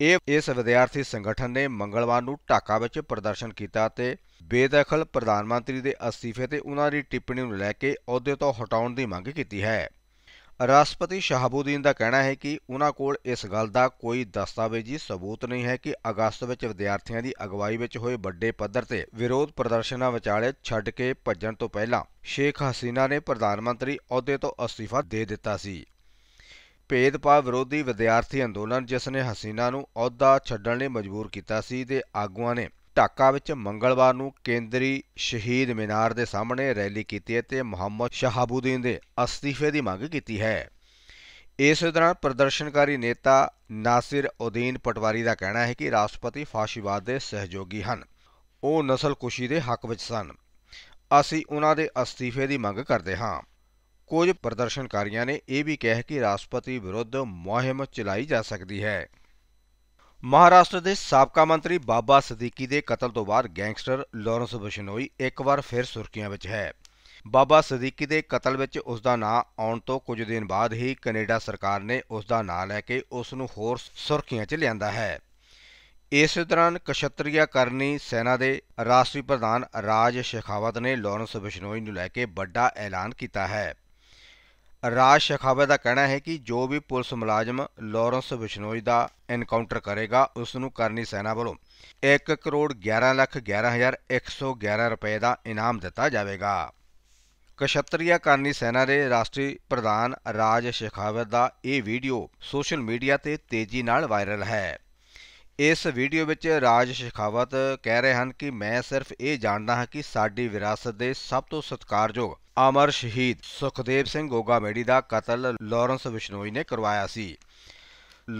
ਇਹ ਇਸ ਵਿਦਿਆਰਥੀ ਸੰਗਠਨ ਨੇ ਮੰਗਲਵਾਰ ਨੂੰ ਢਾਕਾ ਵਿੱਚ ਪ੍ਰਦਰਸ਼ਨ ਕੀਤਾ ਤੇ ਬੇਦਖਲ ਪ੍ਰਧਾਨ ਮੰਤਰੀ ਦੇ ਅਸਤੀਫੇ ਤੇ ਉਹਨਾਂ ਦੀ ਟਿੱਪਣੀ ਨੂੰ ਲੈ ਕੇ ਅਹੁਦੇ ਤੋਂ ਹਟਾਉਣ ਦੀ ਮੰਗ ਕੀਤੀ ਹੈ ਰਾਸ਼ਟਰਪਤੀ ਸ਼ਾਹਬੂਦੀਨ ਦਾ ਕਹਿਣਾ ਹੈ ਕਿ ਉਹਨਾਂ ਕੋਲ ਇਸ ਗੱਲ ਦਾ ਕੋਈ ਦਸਤਾਵੇਜ਼ੀ ਸਬੂਤ ਨਹੀਂ ਹੈ ਕਿ ਅਗਸਤ ਵਿੱਚ ਵਿਦਿਆਰਥੀਆਂ ਦੀ ਅਗਵਾਈ ਵਿੱਚ ਹੋਏ ਵੱਡੇ ਪੱਧਰ ਤੇ ਵਿਰੋਧ ਪ੍ਰਦਰਸ਼ਨਾਂ ਵਿਚਾਲੇ ਛੱਡ ਕੇ ਭੱਜਣ ਤੋਂ ਪਹਿਲਾਂ ਸ਼ੇਖ ਹਸੀਨਾ ਨੇ ਪ੍ਰਧਾਨ ਮੰਤਰੀ ਅਹੁਦੇ ਤੋਂ ਅਸਤੀਫਾ ਦੇ ਦਿੱਤਾ ਸੀ ਭੇਦਭਾਵ ਵਿਰੋਧੀ ਵਿਦਿਆਰਥੀ ਅੰਦੋਲਨ ਜਿਸ ਨੇ ਹਸੀਨਾ ਨੂੰ ਅਹੁਦਾ ਛੱਡਣ ਲਈ ਮਜਬੂਰ ਕੀਤਾ ਸੀ ਦੇ ਆਗੂਆਂ ਨੇ ਢਾਕਾ ਵਿੱਚ ਮੰਗਲਵਾਰ ਨੂੰ ਕੇਂਦਰੀ ਸ਼ਹੀਦ ਮਿਨਾਰ ਦੇ ਸਾਹਮਣੇ ਰੈਲੀ ਕੀਤੀ ਅਤੇ ਮੁਹੰਮਦ ਸ਼ਹਾਬੂਦੀਨ ਦੇ ਅਸਤੀਫੇ ਦੀ ਮੰਗ ਕੀਤੀ ਹੈ ਇਸ ਦੌਰਾਨ ਪ੍ਰਦਰਸ਼ਨਕਾਰੀ ਨੇਤਾ ਨਾਸਿਰ ਉਦੀਨ ਪਟਵਾਰੀ ਦਾ ਕਹਿਣਾ ਹੈ ਕਿ ਰਾਸ਼ਟਰਪਤੀ ਫਾਸ਼ੀਵਾਦ ਦੇ ਸਹਿਯੋਗੀ ਹਨ ਉਹ ਨਸਲਕੁਸ਼ੀ ਦੇ ਹੱਕ ਵਿੱਚ ਸਨ ਅਸੀਂ ਉਹਨਾਂ ਦੇ ਅਸਤੀਫੇ ਦੀ ਮੰਗ ਕਰਦੇ ਹਾਂ ਕੁਝ ਪ੍ਰਦਰਸ਼ਨਕਾਰੀਆਂ ਨੇ ਇਹ ਵੀ ਕਿਹਾ ਕਿ ਰਾਸ਼ਟਰਪਤੀ ਵਿਰੁੱਧ ਮੁਹਿੰਮ ਚਲਾਈ ਜਾ ਸਕਦੀ ਹੈ ਮਹਾਰਾਸ਼ਟਰ ਦੇ ਸਾਬਕਾ ਮੰਤਰੀ ਬਾਬਾ ਸਦੀਕੀ ਦੇ ਕਤਲ ਤੋਂ ਬਾਅਦ ਗੈਂਗਸਟਰ ਲਾਰੈਂਸ ਬਿਸ਼ਨੋਈ ਇੱਕ ਵਾਰ ਫਿਰ ਸੁਰਖੀਆਂ ਵਿੱਚ ਹੈ ਬਾਬਾ ਸਦੀਕੀ ਦੇ ਕਤਲ ਵਿੱਚ ਉਸ ਦਾ ਨਾਂ ਆਉਣ ਤੋਂ ਕੁਝ ਦਿਨ ਬਾਅਦ ਹੀ ਕੈਨੇਡਾ ਸਰਕਾਰ ਨੇ ਉਸ ਦਾ ਨਾਂ ਲੈ ਕੇ ਉਸ ਨੂੰ ਹੋਰ ਸੁਰਖੀਆਂ 'ਚ ਲਿਆਂਦਾ ਹੈ ਇਸ ਦੌਰਾਨ ਕਸ਼ਤਰੀਆ ਕਰਨੀ ਸੈਨਾ ਦੇ ਰਾਸ਼ਟਰੀ ਪ੍ਰਧਾਨ ਰਾਜ ਸ਼ੇਖਾਵਤ ਨੇ ਲਾਰੈਂਸ ਬਿਸ਼ਨੋਈ ਨੂੰ ਲੈ ਕੇ ਵੱਡਾ ਐਲਾਨ ਕੀਤਾ ਹੈ ਰਾਜ ਸ਼ਖਾਵਤ ਦਾ ਕਹਿਣਾ ਹੈ ਕਿ ਜੋ ਵੀ ਪੁਲਿਸ ਮੁਲਾਜ਼ਮ ਲਾਰੈਂਸ ਵਿਸ਼ਨੋਜ ਦਾ ਐਨਕਾਊਂਟਰ ਕਰੇਗਾ ਉਸ ਨੂੰ ਕਰਨੀ ਸੈਨਾ ਵੱਲੋਂ 1 ਕਰੋੜ 11 ਲੱਖ 11111 ਰੁਪਏ ਦਾ ਇਨਾਮ ਦਿੱਤਾ ਜਾਵੇਗਾ ਕਸ਼ਤਰੀਆ ਕਰਨੀ ਸੈਨਾ ਦੇ ਰਾਸ਼ਟਰੀ ਪ੍ਰਧਾਨ ਰਾਜ ਸ਼ਖਾਵਤ ਦਾ ਇਹ ਵੀਡੀਓ ਸੋਸ਼ਲ ਮੀਡੀਆ ਤੇ ਤੇਜ਼ੀ ਨਾਲ ਵਾਇਰਲ ਹੈ ਇਸ ਵੀਡੀਓ ਵਿੱਚ ਰਾਜ ਸ਼ਖਾਵਤ ਕਹਿ ਰਹੇ ਹਨ ਕਿ ਮੈਂ ਸਿਰਫ ਇਹ ਜਾਣਦਾ ਹਾਂ ਕਿ ਸਾਡੀ ਵਿਰਾਸਤ ਦੇ ਸਭ ਤੋਂ ਸਤਿਕਾਰਯੋਗ ਅਮਰ ਸ਼ਹੀਦ ਸੁਖਦੇਵ ਸਿੰਘ ਗੋਗਾ ਮੇੜੀ ਦਾ ਕਤਲ ਲਾਰੈਂਸ ਵਿਸ਼ਨੋਈ ਨੇ ਕਰਵਾਇਆ ਸੀ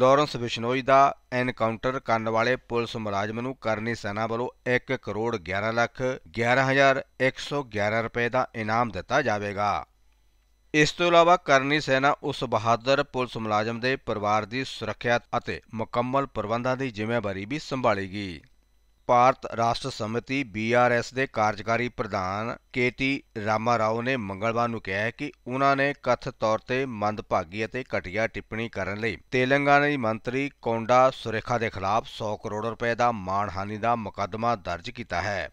ਲਾਰੈਂਸ ਵਿਸ਼ਨੋਈ ਦਾ ਐਨਕਾਊਂਟਰ ਕਰਨ ਵਾਲੇ ਪੁਲਿਸ ਮੁਲਾਜ਼ਮ ਨੂੰ ਕਰਨੀ ਸੈਨਾ ਵੱਲੋਂ 1 ਕਰੋੜ 11 ਲੱਖ 11111 ਰੁਪਏ ਦਾ ਇਨਾਮ ਦਿੱਤਾ ਜਾਵੇਗਾ ਇਸ ਤੋਂ ਇਲਾਵਾ ਕਰਨੀ ਸੈਨਾ ਉਸ ਬਹਾਦਰ ਪੁਲਿਸ ਮੁਲਾਜ਼ਮ ਦੇ ਪਰਿਵਾਰ ਦੀ ਸੁਰੱਖਿਆ ਅਤੇ ਮੁਕੰਮਲ ਪ੍ਰਬੰਧਾਂ ਦੀ ਜ਼ਿੰਮੇਵਾਰੀ ਵੀ ਸੰਭਾਲੇਗੀ ਭਾਰਤ ਰਾਸ਼ਟਰ ਸਮਿਤੀ ਬੀਆਰਐਸ ਦੇ ਕਾਰਜਕਾਰੀ ਪ੍ਰਧਾਨ ਕੇਟੀ ਰਾਮਾ ਰਾਓ ਨੇ ਮੰਗਲਵਾਰ ਨੂੰ ਕਿਹਾ ਕਿ ਉਹਨਾਂ ਨੇ ਕਥਿਤ ਤੌਰ ਤੇ ਮੰਦਭਾਗੀ ਅਤੇ ਘਟੀਆ ਟਿੱਪਣੀ ਕਰਨ ਲਈ ਤੇਲੰਗਾਨਾ ਦੀ ਮੰਤਰੀ ਕੌਂਡਾ ਸੁਰੇਖਾ ਦੇ ਖਿਲਾਫ 100 ਕਰੋੜ ਰੁਪਏ ਦਾ ਮਾਣਹਾਨੀ ਦਾ ਮੁਕੱਦਮਾ ਦਰਜ ਕੀਤਾ ਹੈ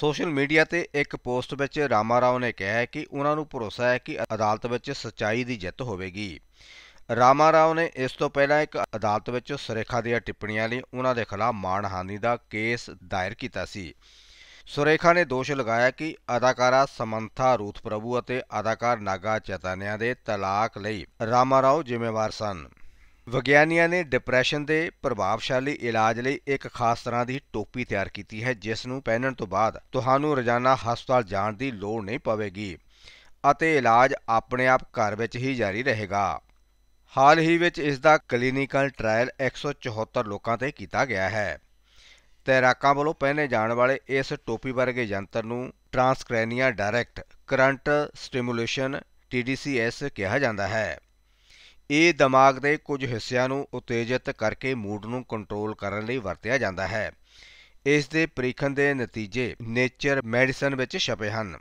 ਸੋਸ਼ਲ ਮੀਡੀਆ ਤੇ ਇੱਕ ਪੋਸਟ ਵਿੱਚ ਰਾਮਾ ਰਾਓ ਨੇ ਕਿਹਾ ਕਿ ਉਹਨਾਂ ਨੂੰ ਭਰੋਸਾ ਹੈ ਕਿ ਅਦਾਲਤ ਵਿੱਚ ਸਚਾਈ ਦੀ ਜਿੱਤ ਹੋਵੇਗੀ ਰਾਮਾ ਰਾਓ ਨੇ ਇਸ ਤੋਂ ਪਹਿਲਾਂ ਇੱਕ ਅਦਾਲਤ ਵਿੱਚ ਸੁਰੇਖਾ ਦੀਆਂ ਟਿੱਪਣੀਆਂ ਲਈ ਉਹਨਾਂ ਦੇ ਖਿਲਾਫ ਮਾਣਹਾਨੀ ਦਾ ਕੇਸ ਦਾਇਰ ਕੀਤਾ ਸੀ ਸੁਰੇਖਾ ਨੇ ਦੋਸ਼ ਲਗਾਇਆ ਕਿ ਅਦਾਕਾਰਾ ਸਮੰਥਾ ਰੂਥ ਪ੍ਰਭੂ ਅਤੇ ਅਦਾਕਾਰ ਨਾਗਾ ਚਤਨਿਆ ਦੇ ਤਲਾਕ ਲਈ ਰਾਮਾ ਰਾਓ ਜ਼ਿੰਮੇਵਾਰ ਸਨ ਵਿਗਿਆਨੀਆਂ ਨੇ ਡਿਪਰੈਸ਼ਨ ਦੇ ਪ੍ਰਭਾਵਸ਼ਾਲੀ ਇਲਾਜ ਲਈ ਇੱਕ ਖਾਸ ਤਰ੍ਹਾਂ ਦੀ ਟੋਪੀ ਤਿਆਰ ਕੀਤੀ ਹੈ ਜਿਸ ਨੂੰ ਪਹਿਨਣ ਤੋਂ ਬਾਅਦ ਤੁਹਾਨੂੰ ਰੋਜ਼ਾਨਾ ਹਸਪਤਾਲ ਜਾਣ ਦੀ ਲੋੜ ਨਹੀਂ ਪਵੇਗੀ ਅਤੇ ਇਲਾਜ ਆਪਣੇ ਆਪ ਘਰ ਵਿੱਚ ਹੀ ਜਾਰੀ ਰਹੇਗਾ ਹਾਲ ਹੀ ਵਿੱਚ ਇਸ ਦਾ ਕਲੀਨਿਕਲ ਟ੍ਰਾਇਲ 174 ਲੋਕਾਂ ਤੇ ਕੀਤਾ ਗਿਆ ਹੈ ਤੈਰਾਕਾਂ ਵੱਲੋਂ ਪਹਿਨੇ ਜਾਣ ਵਾਲੇ ਇਸ ਟੋਪੀ ਵਰਗੇ ਯੰਤਰ ਨੂੰ transcranial direct current stimulation TDCS ਕਿਹਾ ਜਾਂਦਾ ਹੈ ਇਹ ਦਿਮਾਗ ਦੇ ਕੁਝ ਹਿੱਸਿਆਂ ਨੂੰ ਉਤੇਜਿਤ ਕਰਕੇ ਮੂਡ ਨੂੰ ਕੰਟਰੋਲ ਕਰਨ ਲਈ ਵਰਤਿਆ ਜਾਂਦਾ ਹੈ ਇਸ ਦੇ ਪ੍ਰੀਖਣ ਦੇ ਨਤੀਜੇ ਨੇਚਰ ਮੈਡੀਸਨ ਵਿੱਚ ਛਪੇ ਹਨ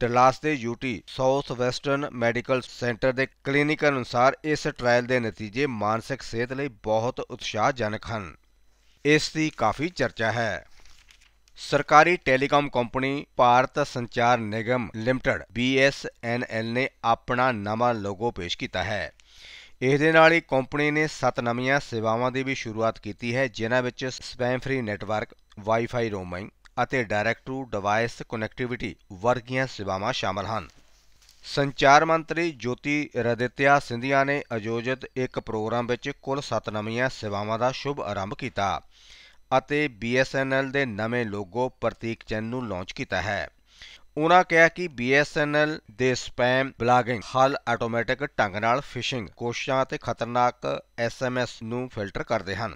ਡਲਾਸ ਦੇ UT Southwestern Medical Center ਦੇ ਕਲੀਨਿਕ ਅਨੁਸਾਰ ਇਸ ਟ੍ਰਾਇਲ ਦੇ ਨਤੀਜੇ ਮਾਨਸਿਕ ਸਿਹਤ ਲਈ ਬਹੁਤ ਉਤਸ਼ਾਹਜਨਕ ਹਨ ਇਸ ਦੀ ਕਾਫੀ ਚਰਚਾ ਹੈ ਸਰਕਾਰੀ ਟੈਲੀਕਾਮ ਕੰਪਨੀ ਭਾਰਤ ਸੰਚਾਰ ਨਿਗਮ ਲਿਮਟਿਡ BSNL ਨੇ ਆਪਣਾ ਨਵਾਂ ਲੋਗੋ ਪੇਸ਼ ਕੀਤਾ ਹੈ ਇਸ ਦੇ ਨਾਲ ਹੀ ਕੰਪਨੀ ਨੇ ਸੱਤ ਨਵੀਆਂ ਸੇਵਾਵਾਂ ਦੀ ਵੀ ਸ਼ੁਰੂਆਤ ਕੀਤੀ ਹੈ ਜਿਨ੍ਹਾਂ ਵਿੱਚ spam free network wifi roaming ਅਤੇ ਡਾਇਰੈਕਟ ਟੂ ਡਿਵਾਈਸ ਕਨੈਕਟੀਵਿਟੀ ਵਰਗੀਆਂ ਸੇਵਾਵਾਂ ਸ਼ਾਮਲ ਹਨ ਸੰਚਾਰ ਮੰਤਰੀ ਜੋਤੀ ਰਦਿਤਿਆ ਸਿੰਧੀਆ ਨੇ ਆਯੋਜਿਤ ਇੱਕ ਪ੍ਰੋਗਰਾਮ ਵਿੱਚ ਕੁੱਲ 7 ਨਵੀਆਂ ਸੇਵਾਵਾਂ ਦਾ ਸ਼ੁਭ ਆਰੰਭ ਕੀਤਾ ਅਤੇ BSNL ਦੇ ਨਵੇਂ ਲੋਗੋ ਪ੍ਰਤੀਕ ਚੰਨ ਨੂੰ ਲਾਂਚ ਕੀਤਾ ਹੈ ਉਨ੍ਹਾਂ ਕਿਹਾ ਕਿ BSNL ਦੇ ਸਪੈਮ ਬਲਾਗਿੰਗ ਹਲ ਆਟੋਮੈਟਿਕ ਢੰਗ ਨਾਲ ਫਿਸ਼ਿੰਗ ਕੋਸ਼ਿਸ਼ਾਂ ਅਤੇ ਖਤਰਨਾਕ SMS ਨੂੰ ਫਿਲਟਰ ਕਰਦੇ ਹਨ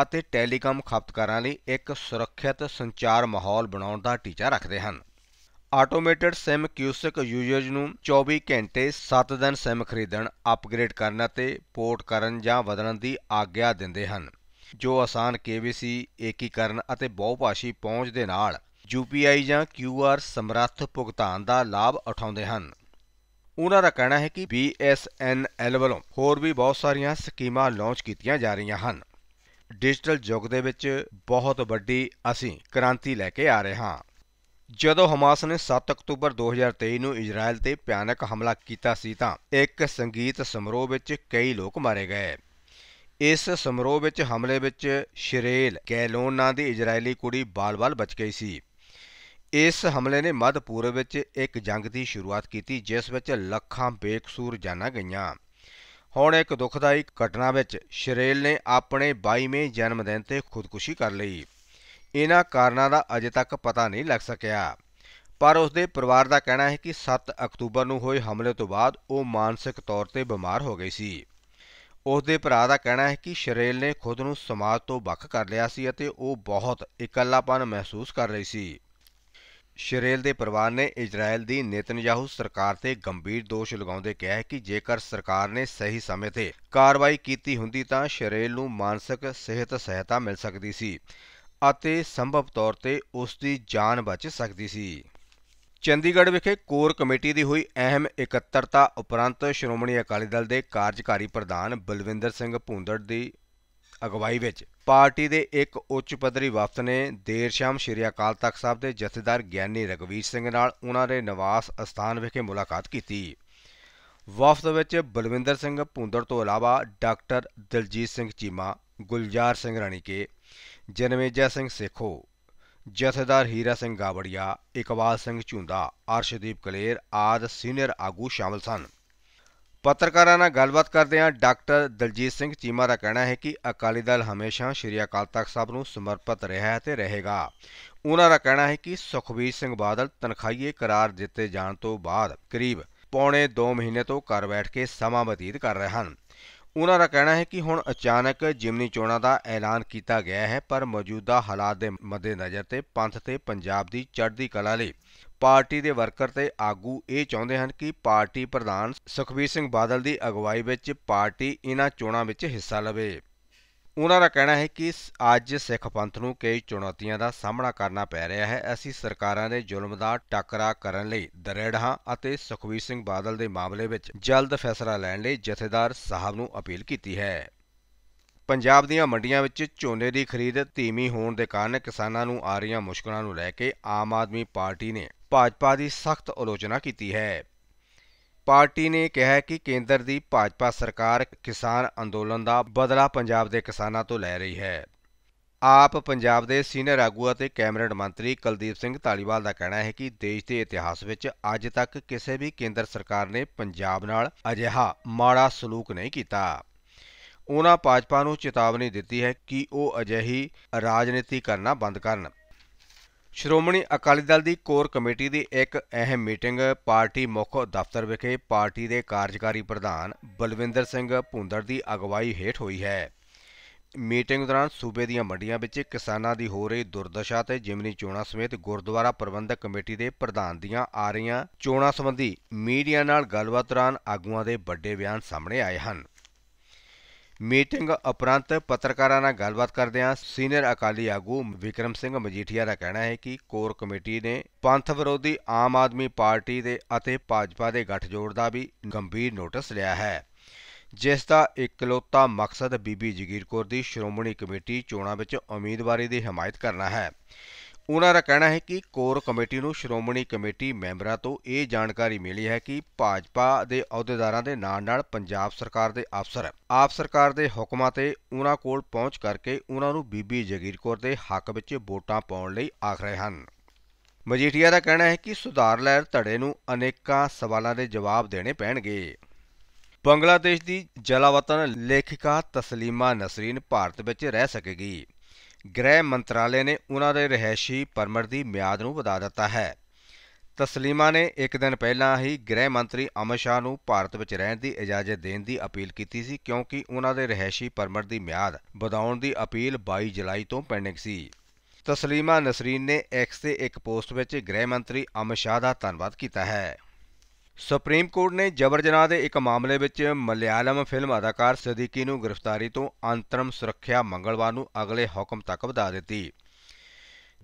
ਅਤੇ ਟੈਲੀਕਾਮ ਖਪਤਕਾਰਾਂ ਲਈ ਇੱਕ ਸੁਰੱਖਿਅਤ ਸੰਚਾਰ ਮਾਹੌਲ ਬਣਾਉਣ ਦਾ ਟੀਚਾ ਰੱਖਦੇ ਹਨ ਆਟੋਮੇਟਿਡ ਸਿਮ ਕਿਊਸਿਕ ਯੂਜ਼ਰਜ਼ ਨੂੰ 24 ਘੰਟੇ 7 ਦਿਨ ਸਿਮ ਖਰੀਦਣ, ਅਪਗ੍ਰੇਡ ਕਰਨ ਅਤੇ ਪੋਰਟ ਕਰਨ ਜਾਂ ਬਦਲਣ ਦੀ ਆਗਿਆ ਦਿੰਦੇ ਹਨ ਜੋ ਆਸਾਨ ਕੇਵੀਸੀ ਏਕੀਕਰਨ ਅਤੇ ਬਹੁਭਾਸ਼ੀ ਪਹੁੰਚ ਦੇ ਨਾਲ ਯੂਪੀਆਈ ਜਾਂ ਕਿਊਆਰ ਸਮਰੱਥ ਭੁਗਤਾਨ ਦਾ ਲਾਭ ਉਠਾਉਂਦੇ ਹਨ ਉਹਨਾਂ ਦਾ ਕਹਿਣਾ ਹੈ ਕਿ ਬੀਐਸਐਨਐਲ ਵੱਲੋਂ ਹੋਰ ਵੀ ਬਹੁਤ ਸਾਰੀਆਂ ਸਕੀਮਾਂ ਲਾਂਚ ਕੀਤੀਆਂ ਜਾ ਰਹੀਆਂ ਹਨ ਡਿਜੀਟਲ ਯੁੱਗ ਦੇ ਵਿੱਚ ਬਹੁਤ ਵੱਡੀ ਅਸੀਂ ਕ੍ਰਾਂਤੀ ਲੈ ਕੇ ਆ ਰਹੇ ਹਾਂ ਜਦੋਂ ਹਮਾਸ ਨੇ 7 ਅਕਤੂਬਰ 2023 ਨੂੰ ਇਜ਼ਰਾਈਲ ਤੇ ਭਿਆਨਕ ਹਮਲਾ ਕੀਤਾ ਸੀ ਤਾਂ ਇੱਕ ਸੰਗੀਤ ਸਮਾਰੋਹ ਵਿੱਚ ਕਈ ਲੋਕ ਮਾਰੇ ਗਏ ਇਸ ਸਮਾਰੋਹ ਵਿੱਚ ਹਮਲੇ ਵਿੱਚ ਸ਼ਰੇਲ ਗੈਲੋਨ ਨਾਂ ਦੀ ਇਜ਼ਰਾਈਲੀ ਕੁੜੀ ਬਾਲ-ਬਾਲ ਬਚ ਗਈ ਸੀ ਇਸ ਹਮਲੇ ਨੇ ਮੱਧ ਪੂਰਬ ਵਿੱਚ ਇੱਕ ਜੰਗ ਦੀ ਸ਼ੁਰੂਆਤ ਕੀਤੀ ਜਿਸ ਵਿੱਚ ਲੱਖਾਂ ਬੇਕਸੂਰ ਜਾਨਾਂ ਗਈਆਂ ਹੁਣ ਇੱਕ ਦੁਖਦਾਈ ਘਟਨਾ ਵਿੱਚ ਸ਼ਰੇਲ ਨੇ ਆਪਣੇ 22ਵੇਂ ਜਨਮ ਦਿਨ ਤੇ ਖੁਦਕੁਸ਼ੀ ਕਰ ਲਈ ਇਹਨਾਂ ਕਾਰਨਾਂ ਦਾ ਅਜੇ ਤੱਕ ਪਤਾ ਨਹੀਂ ਲੱਗ ਸਕਿਆ ਪਰ ਉਸ ਦੇ ਪਰਿਵਾਰ ਦਾ ਕਹਿਣਾ ਹੈ ਕਿ 7 ਅਕਤੂਬਰ ਨੂੰ ਹੋਏ ਹਮਲੇ ਤੋਂ ਬਾਅਦ ਉਹ ਮਾਨਸਿਕ ਤੌਰ ਤੇ ਬਿਮਾਰ ਹੋ ਗਈ ਸੀ ਉਸ ਦੇ ਭਰਾ ਦਾ ਕਹਿਣਾ ਹੈ ਕਿ ਸ਼ਰੇਲ ਨੇ ਖੁਦ ਨੂੰ ਸਮਾਜ ਤੋਂ ਵੱਖ ਕਰ ਲਿਆ ਸੀ ਅਤੇ ਉਹ ਬਹੁਤ ਇਕੱਲਾਪਨ ਮਹਿਸੂਸ ਕਰ ਰਹੀ ਸੀ ਸ਼ਰੇਲ ਦੇ ਪਰਿਵਾਰ ਨੇ ਇਜ਼ਰਾਈਲ ਦੀ ਨੇਤਨਯਾਹੂ ਸਰਕਾਰ ਤੇ ਗੰਭੀਰ ਦੋਸ਼ ਲਗਾਉਂਦੇ ਕਿਹਾ ਕਿ ਜੇਕਰ ਸਰਕਾਰ ਨੇ ਸਹੀ ਸਮੇਂ ਤੇ ਕਾਰਵਾਈ ਕੀਤੀ ਹੁੰਦੀ ਤਾਂ ਸ਼ਰੇਲ ਨੂੰ ਮਾਨਸਿਕ ਸਿਹਤ ਸਹਾਇਤਾ ਮਿਲ ਸਕਦੀ ਸੀ ਅਤੇ ਸੰਭਵ ਤੌਰ ਤੇ ਉਸ ਦੀ ਜਾਨ ਬਚ ਸਕਦੀ ਸੀ ਚੰਡੀਗੜ੍ਹ ਵਿਖੇ ਕੋਰ ਕਮੇਟੀ ਦੀ ਹੋਈ ਅਹਿਮ ਇਕੱਤਰਤਾ ਉਪਰੰਤ ਸ਼੍ਰੋਮਣੀ ਅਕਾਲੀ ਦਲ ਦੇ ਕਾਰਜਕਾਰੀ ਪ੍ਰਧਾਨ ਬਲਵਿੰਦਰ ਸਿੰਘ ਭੁੰਦੜ ਦੀ ਅਗਵਾਈ ਵਿੱਚ ਪਾਰਟੀ ਦੇ ਇੱਕ ਉੱਚ ਪੱਧਰੀ ਵਫਦ ਨੇ ਦੇਰ ਸ਼ਾਮ ਸ਼੍ਰੀ ਅਕਾਲ ਤਖਤ ਸਾਹਿਬ ਦੇ ਜਥੇਦਾਰ ਗਿਆਨੀ ਰਗਵੀਰ ਸਿੰਘ ਨਾਲ ਉਹਨਾਂ ਦੇ ਨਿਵਾਸ ਅਸਥਾਨ ਵਿਖੇ ਮੁਲਾਕਾਤ ਕੀਤੀ। ਵਫਦ ਵਿੱਚ ਬਲਵਿੰਦਰ ਸਿੰਘ ਭੁੰਦੜ ਤੋਂ ਇਲਾਵਾ ਡਾਕਟਰ ਦਿਲਜੀਤ ਸਿੰਘ ਚੀਮਾ, ਗੁਲਜ਼ਾਰ ਸਿੰਘ ਰਣੀਕੇ, ਜਨਮੇਜਾ ਸਿੰਘ ਸੇਖੋ, ਜਥੇਦਾਰ ਹੀਰਾ ਸਿੰਘ ਗਾਵੜੀਆ, ਇਕਬਾਲ ਸਿੰਘ ਝੁੰਦਾ, ਅਰਸ਼ਦੀਪ ਕਲੇਰ ਆਦ ਸੀਨੀਅਰ ਆਗੂ ਸ਼ਾਮਲ ਸਨ। ਪੱਤਰਕਾਰਾਂ ਨਾਲ ਗੱਲਬਾਤ ਕਰਦਿਆਂ ਡਾਕਟਰ ਦਲਜੀਤ ਸਿੰਘ ਚੀਮਾ ਦਾ ਕਹਿਣਾ ਹੈ ਕਿ ਅਕਾਲੀ ਦਲ ਹਮੇਸ਼ਾ ਸ਼੍ਰੀ ਅਕਾਲ ਤਖਤ ਸਾਹਿਬ ਨੂੰ ਸਮਰਪਿਤ ਰਿਹਾ ਹੈ ਤੇ ਰਹੇਗਾ ਉਹਨਾਂ ਦਾ ਕਹਿਣਾ ਹੈ ਕਿ ਸੁਖਬੀਰ ਸਿੰਘ ਬਾਦਲ ਤਨਖਾਹੀਏ ਕਰਾਰ ਦਿੱਤੇ ਜਾਣ ਤੋਂ ਬਾਅਦ ਕਰੀਬ ਪੌਣੇ 2 ਮਹੀਨੇ ਤੋਂ ਘਰ ਬੈਠ ਕੇ ਸਮਾਂ ਬਤੀਤ ਕਰ ਰਹੇ ਹਨ ਉਹਨਾਂ ਦਾ ਕਹਿਣਾ ਹੈ ਕਿ ਹੁਣ ਅਚਾਨਕ ਜਿਮਨੀ ਚੋਣਾਂ ਦਾ ਐਲਾਨ ਕੀਤਾ ਗਿਆ ਹੈ ਪਰ ਮੌਜੂਦਾ ਹਾਲਾਤ ਦੇ ਮੱਦੇਨਜ਼ਰ ਤੇ ਪੰਥ ਤੇ ਪੰਜਾਬ ਦੀ ਚੜ੍ਹਦੀ ਕਲਾ ਲਈ ਪਾਰਟੀ ਦੇ ਵਰਕਰ ਤੇ ਆਗੂ ਇਹ ਚਾਹੁੰਦੇ ਹਨ ਕਿ ਪਾਰਟੀ ਪ੍ਰਧਾਨ ਸੁਖਬੀਰ ਸਿੰਘ ਬਾਦਲ ਦੀ ਅਗਵਾਈ ਵਿੱਚ ਪਾਰਟੀ ਇਹਨਾਂ ਚੋਣਾਂ ਵਿੱਚ ਹਿੱਸਾ ਲਵੇ ਉਹਨਾਂ ਦਾ ਕਹਿਣਾ ਹੈ ਕਿ ਅੱਜ ਸਿੱਖ ਪੰਥ ਨੂੰ ਕਈ ਚੁਣੌਤੀਆਂ ਦਾ ਸਾਹਮਣਾ ਕਰਨਾ ਪੈ ਰਿਹਾ ਹੈ ਅਸੀਂ ਸਰਕਾਰਾਂ ਦੇ ਜ਼ੁਲਮ ਦਾ ਟੱਕਰਾ ਕਰਨ ਲਈ ਦਰੜ ਹਾਂ ਅਤੇ ਸੁਖਬੀਰ ਸਿੰਘ ਬਾਦਲ ਦੇ ਮਾਮਲੇ ਵਿੱਚ ਜਲਦ ਫੈਸਲਾ ਲੈਣ ਲਈ ਜਥੇਦਾਰ ਸਾਹਿਬ ਨੂੰ ਅਪੀਲ ਕੀਤੀ ਹੈ ਪੰਜਾਬ ਦੀਆਂ ਮੰਡੀਆਂ ਵਿੱਚ ਝੋਨੇ ਦੀ ਖਰੀਦ ਧੀਮੀ ਹੋਣ ਦੇ ਕਾਰਨ ਕਿਸਾਨਾਂ ਨੂੰ ਆ ਰਹੀਆਂ ਮੁਸ਼ਕਲਾਂ ਨੂੰ ਲੈ ਕੇ ਆਮ ਆਦਮੀ ਪਾਰਟੀ ਨੇ ਭਾਜਪਾ ਦੀ ਸਖਤ ਆਲੋਚਨਾ ਕੀਤੀ ਹੈ ਪਾਰਟੀ ਨੇ ਕਿਹਾ ਕਿ ਕੇਂਦਰ ਦੀ ਭਾਜਪਾ ਸਰਕਾਰ ਕਿਸਾਨ ਅੰਦੋਲਨ ਦਾ ਬਦਲਾ ਪੰਜਾਬ ਦੇ ਕਿਸਾਨਾਂ ਤੋਂ ਲੈ ਰਹੀ ਹੈ ਆਪ ਪੰਜਾਬ ਦੇ ਸੀਨੀਅਰ ਆਗੂ ਅਤੇ ਕੈਬਨਿਟ ਮੰਤਰੀ ਕੁਲਦੀਪ ਸਿੰਘ ਢਾਲੀਵਾਲ ਦਾ ਕਹਿਣਾ ਹੈ ਕਿ ਦੇਸ਼ ਦੇ ਇਤਿਹਾਸ ਵਿੱਚ ਅੱਜ ਤੱਕ ਕਿਸੇ ਵੀ ਕੇਂਦਰ ਸਰਕਾਰ ਨੇ ਪੰਜਾਬ ਨਾਲ ਅਜਿਹਾ ਮਾੜਾ ਸਲੂਕ ਨਹੀਂ ਕੀਤਾ ਉਹਨਾਂ ਭਾਜਪਾ ਨੂੰ ਚੇਤਾਵਨੀ ਦਿੱਤੀ ਹੈ ਕਿ ਉਹ ਅਜਿਹੀ ਰਾਜਨੀਤੀ ਕਰਨਾ ਬੰਦ ਕਰਨ ਸ਼੍ਰੋਮਣੀ ਅਕਾਲੀ ਦਲ ਦੀ ਕੋਰ ਕਮੇਟੀ ਦੀ ਇੱਕ ਅਹਿਮ ਮੀਟਿੰਗ ਪਾਰਟੀ ਮੁੱਖ ਦਫ਼ਤਰ ਵਿਖੇ ਪਾਰਟੀ ਦੇ ਕਾਰਜਕਾਰੀ ਪ੍ਰਧਾਨ ਬਲਵਿੰਦਰ ਸਿੰਘ ਭੁੰਦੜ ਦੀ ਅਗਵਾਈ ਹੇਠ ਹੋਈ ਹੈ ਮੀਟਿੰਗ ਦੌਰਾਨ ਸੂਬੇ ਦੀਆਂ ਮੰਡੀਆਂ ਵਿੱਚ ਕਿਸਾਨਾਂ ਦੀ ਹੋ ਰਹੀ ਦੁਰਦਸ਼ਾ ਤੇ ਜਿਮਨੀ ਚੋਣਾਂ ਸਮੇਤ ਗੁਰਦੁਆਰਾ ਪ੍ਰਬੰਧਕ ਕਮੇਟੀ ਦੇ ਪ੍ਰਧਾਨ ਦੀਆਂ ਆ ਰਹੀਆਂ ਚੋਣਾਂ ਸੰਬੰਧੀ ਮੀਡੀਆ ਨਾਲ ਗੱਲਬਾਤ ਦੌਰਾਨ ਆਗੂਆਂ ਦੇ ਵੱਡੇ ਬਿਆਨ ਸਾਹਮਣੇ ਆਏ ਹਨ ਮੀਟਿੰਗ ਉਪਰੰਤ ਪੱਤਰਕਾਰਾਂ ਨਾਲ ਗੱਲਬਾਤ ਕਰਦਿਆਂ ਸੀਨੀਅਰ ਅਕਾਲੀ ਆਗੂ ਵਿਕਰਮ ਸਿੰਘ ਮਜੀਠੀਆ ਦਾ ਕਹਿਣਾ ਹੈ ਕਿ ਕੋਰ ਕਮੇਟੀ ਨੇ ਪੰਥ ਵਿਰੋਧੀ ਆਮ ਆਦਮੀ ਪਾਰਟੀ ਦੇ ਅਤੇ ਭਾਜਪਾ ਦੇ ਗੱਠਜੋੜ ਦਾ ਵੀ ਗੰਭੀਰ ਨੋਟਿਸ ਲਿਆ ਹੈ ਜਿਸ ਦਾ ਇਕਲੌਤਾ ਮਕਸਦ ਬੀਬੀ ਜਗੀਰ ਕੌਰ ਦੀ ਸ਼੍ਰੋਮਣੀ ਕਮੇਟੀ ਚੋਣਾਂ ਵਿੱਚ ਉਮੀਦਵਾਰੀ ਦੀ ਹਮਾਇਤ ਕਰਨਾ ਹੈ ਉਹਨਾਂ ਦਾ ਕਹਿਣਾ ਹੈ ਕਿ ਕੋਰ ਕਮੇਟੀ ਨੂੰ ਸ਼੍ਰੋਮਣੀ ਕਮੇਟੀ ਮੈਂਬਰਾਂ ਤੋਂ ਇਹ ਜਾਣਕਾਰੀ ਮਿਲੀ ਹੈ ਕਿ ਭਾਜਪਾ ਦੇ ਅਹੁਦੇਦਾਰਾਂ ਦੇ ਨਾਲ ਨਾਲ ਪੰਜਾਬ ਸਰਕਾਰ ਦੇ ਅਫਸਰ ਆਪ ਸਰਕਾਰ ਦੇ ਹੁਕਮਾਂ ਤੇ ਉਹਨਾਂ ਕੋਲ ਪਹੁੰਚ ਕਰਕੇ ਉਹਨਾਂ ਨੂੰ ਬੀਬੀ ਜਗੀਰ ਕੌਰ ਦੇ ਹੱਕ ਵਿੱਚ ਵੋਟਾਂ ਪਾਉਣ ਲਈ ਆਖ ਰਹੇ ਹਨ ਮਜੀਠੀਆ ਦਾ ਕਹਿਣਾ ਹੈ ਕਿ ਸੁਧਾਰ ਲਹਿਰ ਧੜੇ ਨੂੰ ਅਨੇਕਾਂ ਸਵਾਲਾਂ ਦੇ ਜਵਾਬ ਦੇਣੇ ਪੈਣਗੇ ਬੰਗਲਾਦੇਸ਼ ਦੀ ਜਲਾਵਤਨ ਲੇਖਿਕਾ ਤਸਲੀਮਾ ਨਸਰੀਨ ਭਾਰਤ ਵਿੱਚ ਰਹਿ ਸਕੇਗੀ ਗ੍ਰਹਿ ਮੰਤਰਾਲੇ ਨੇ ਉਹਨਾਂ ਦੇ ਰਹਿਸ਼ੀ ਪਰਮਿਟ ਦੀ ਮਿਆਦ ਨੂੰ ਵਧਾ ਦਿੱਤਾ ਹੈ ਤਸਲੀਮਾ ਨੇ ਇੱਕ ਦਿਨ ਪਹਿਲਾਂ ਹੀ ਗ੍ਰਹਿ ਮੰਤਰੀ ਅਮਸ਼ਾ ਸ਼ਾਹ ਨੂੰ ਭਾਰਤ ਵਿੱਚ ਰਹਿਣ ਦੀ ਇਜਾਜ਼ਤ ਦੇਣ ਦੀ ਅਪੀਲ ਕੀਤੀ ਸੀ ਕਿਉਂਕਿ ਉਹਨਾਂ ਦੇ ਰਹਿਸ਼ੀ ਪਰਮਿਟ ਦੀ ਮਿਆਦ ਵਧਾਉਣ ਦੀ ਅਪੀਲ 22 ਜੁਲਾਈ ਤੋਂ ਪੈਂਡਿੰਗ ਸੀ ਤਸਲੀਮਾ ਨਸਰੀਨ ਨੇ ਐਕਸ ਤੇ ਇੱਕ ਪੋਸਟ ਵਿੱਚ ਗ੍ਰਹਿ ਮੰਤਰੀ ਅਮਸ਼ਾ ਸ਼ਾਹ ਦਾ ਧੰਨਵਾਦ ਕੀਤਾ ਹੈ ਸੁਪਰੀਮ ਕੋਰਟ ਨੇ ਜਬਰ ਜਨਾਹ ਦੇ ਇੱਕ ਮਾਮਲੇ ਵਿੱਚ ਮਲਿਆਲਮ ਫਿਲਮ ਅਦਾਕਾਰ ਸਦੀਕੀ ਨੂੰ ਗ੍ਰਿਫਤਾਰੀ ਤੋਂ ਅੰਤਰਮ ਸੁਰੱਖਿਆ ਮੰਗਲਵਾਰ ਨੂੰ ਅਗਲੇ ਹੁਕਮ ਤੱਕ ਵਧਾ ਦਿੱਤੀ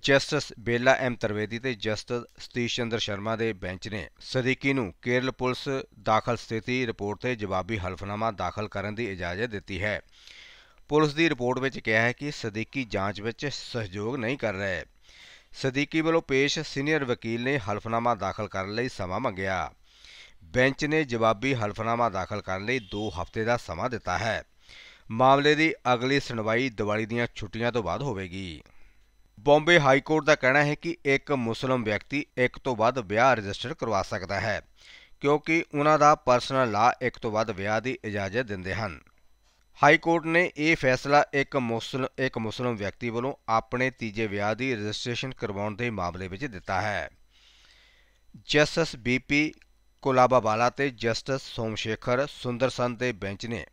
ਜਸਟਿਸ ਬੇਲਾ ਐਮ ਤਰਵੇਦੀ ਤੇ ਜਸਟਿਸ ਸਤੀਸ਼ ਚੰਦਰ ਸ਼ਰਮਾ ਦੇ ਬੈਂਚ ਨੇ ਸਦੀਕੀ ਨੂੰ ਕੇਰਲ ਪੁਲਿਸ ਦਾਖਲ ਸਥਿਤੀ ਰਿਪੋਰਟ ਤੇ ਜਵਾਬੀ ਹਲਫਨਾਮਾ ਦਾਖਲ ਕਰਨ ਦੀ ਇਜਾਜ਼ਤ ਦਿੱਤੀ ਹੈ ਪੁਲਿਸ ਦੀ ਰਿਪੋਰਟ ਵਿੱਚ ਕਿਹਾ ਹੈ ਕਿ ਸਦੀਕੀ ਜਾਂਚ ਵਿੱਚ ਸਹਿਯੋਗ ਨਹੀਂ ਕਰ ਰਿਹਾ ਸਦੀਕੀ ਵੱਲੋਂ ਪੇਸ਼ ਸੀਨੀਅਰ ਵਕੀਲ ਨੇ ਹਲਫਨਾਮਾ ਦਾਖਲ ਕਰਨ ਲਈ ਸਮਾਂ ਮੰਗਿਆ ਬੈਂਚ ਨੇ ਜਵਾਬੀ ਹਲਫਨਾਮਾ ਦਾਖਲ ਕਰਨ ਲਈ 2 ਹਫ਼ਤੇ ਦਾ ਸਮਾਂ ਦਿੱਤਾ ਹੈ ਮਾਮਲੇ ਦੀ ਅਗਲੀ ਸੁਣਵਾਈ ਦੀਵਾਲੀ ਦੀਆਂ ਛੁੱਟੀਆਂ ਤੋਂ ਬਾਅਦ ਹੋਵੇਗੀ ਬੰਬੇ ਹਾਈ ਕੋਰਟ ਦਾ ਕਹਿਣਾ ਹੈ ਕਿ ਇੱਕ ਮੁਸਲਮ ਵਿਅਕਤੀ ਇੱਕ ਤੋਂ ਵੱਧ ਵਿਆਹ ਰਜਿਸਟਰ ਕਰਵਾ ਸਕਦਾ ਹੈ ਕਿਉਂਕਿ ਉਹਨਾਂ ਦਾ ਪਰਸਨਲ ਲਾ ਇੱਕ ਤੋਂ ਵੱਧ ਵਿਆਹ ਦੀ ਇਜਾਜ਼ਤ ਦਿੰਦੇ ਹਨ ਹਾਈ ਕੋਰਟ ਨੇ ਇਹ ਫੈਸਲਾ ਇੱਕ ਮੁਸਲਮ ਇੱਕ ਮੁਸਲਮ ਵਿਅਕਤੀ ਵੱਲੋਂ ਆਪਣੇ ਤੀਜੇ ਵਿਆਹ ਦੀ ਰਜਿਸਟ੍ਰੇਸ਼ਨ ਕਰਵਾਉਣ ਦੇ ਮਾਮਲੇ ਵਿੱਚ ਦਿੱਤਾ ਹੈ ਜਸਟਿਸ ਬੀਪੀ ਕੋਲਾਬਾਵਾਲਾ ਤੇ ਜਸਟਿਸ ਸੋਮਸ਼ੇਖਰ ਸੁੰਦਰਸਨ ਦੇ ਬੈਂਚ ਨੇ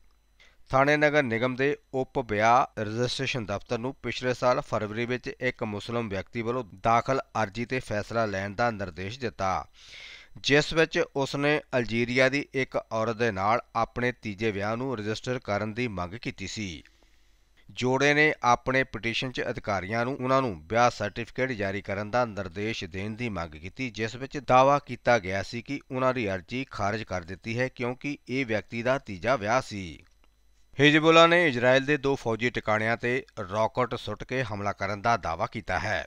ਥਾਣੇ ਨਗਰ ਨਿਗਮ ਦੇ ਉਪ ਵਿਆਹ ਰਜਿਸਟ੍ਰੇਸ਼ਨ ਦਫ਼ਤਰ ਨੂੰ ਪਿਛਲੇ ਸਾਲ ਫਰਵਰੀ ਵਿੱਚ ਇੱਕ ਮੁਸਲਮ ਵਿਅਕਤੀ ਵੱਲੋਂ ਦਾਖਲ ਅਰਜ਼ੀ ਤੇ ਫੈਸਲਾ ਲੈਣ ਦਾ ਨਿਰਦੇਸ਼ ਦਿੱਤਾ ਜਿਸ ਵਿੱਚ ਉਸਨੇ ਅਲਜੀਰੀਆ ਦੀ ਇੱਕ ਔਰਤ ਦੇ ਨਾਲ ਆਪਣੇ ਤੀਜੇ ਵਿਆਹ ਨੂੰ ਰਜਿਸਟਰ ਕਰਨ ਦੀ ਮੰਗ ਕੀਤੀ ਸੀ ਜੋੜੇ ਨੇ ਆਪਣੇ ਪਟੀਸ਼ਨ 'ਚ ਅਧਿਕਾਰੀਆਂ ਨੂੰ ਉਹਨਾਂ ਨੂੰ ਵਿਆਹ ਸਰਟੀਫਿਕੇਟ ਜਾਰੀ ਕਰਨ ਦਾ ਨਿਰਦੇਸ਼ ਦੇਣ ਦੀ ਮੰਗ ਕੀਤੀ ਜਿਸ ਵਿੱਚ ਦਾਵਾ ਕੀਤਾ ਗਿਆ ਸੀ ਕਿ ਉਹਨਾਂ ਦੀ ਅਰਜ਼ੀ ਖਾਰਜ ਕਰ ਦਿੱਤੀ ਹੈ ਕਿਉਂਕਿ ਇਹ ਵਿਅਕਤੀ ਦਾ ਤੀਜਾ ਵਿਆਹ ਸੀ ਹਿਜ਼ਬੁੱਲਾ ਨੇ ਇਜ਼ਰਾਈਲ ਦੇ ਦੋ ਫੌਜੀ ਟਿਕਾਣਿਆਂ ਤੇ ਰਾਕਟ ਸੁੱਟ ਕੇ ਹਮਲਾ ਕਰਨ ਦਾ ਦਾਵਾ ਕੀਤਾ ਹੈ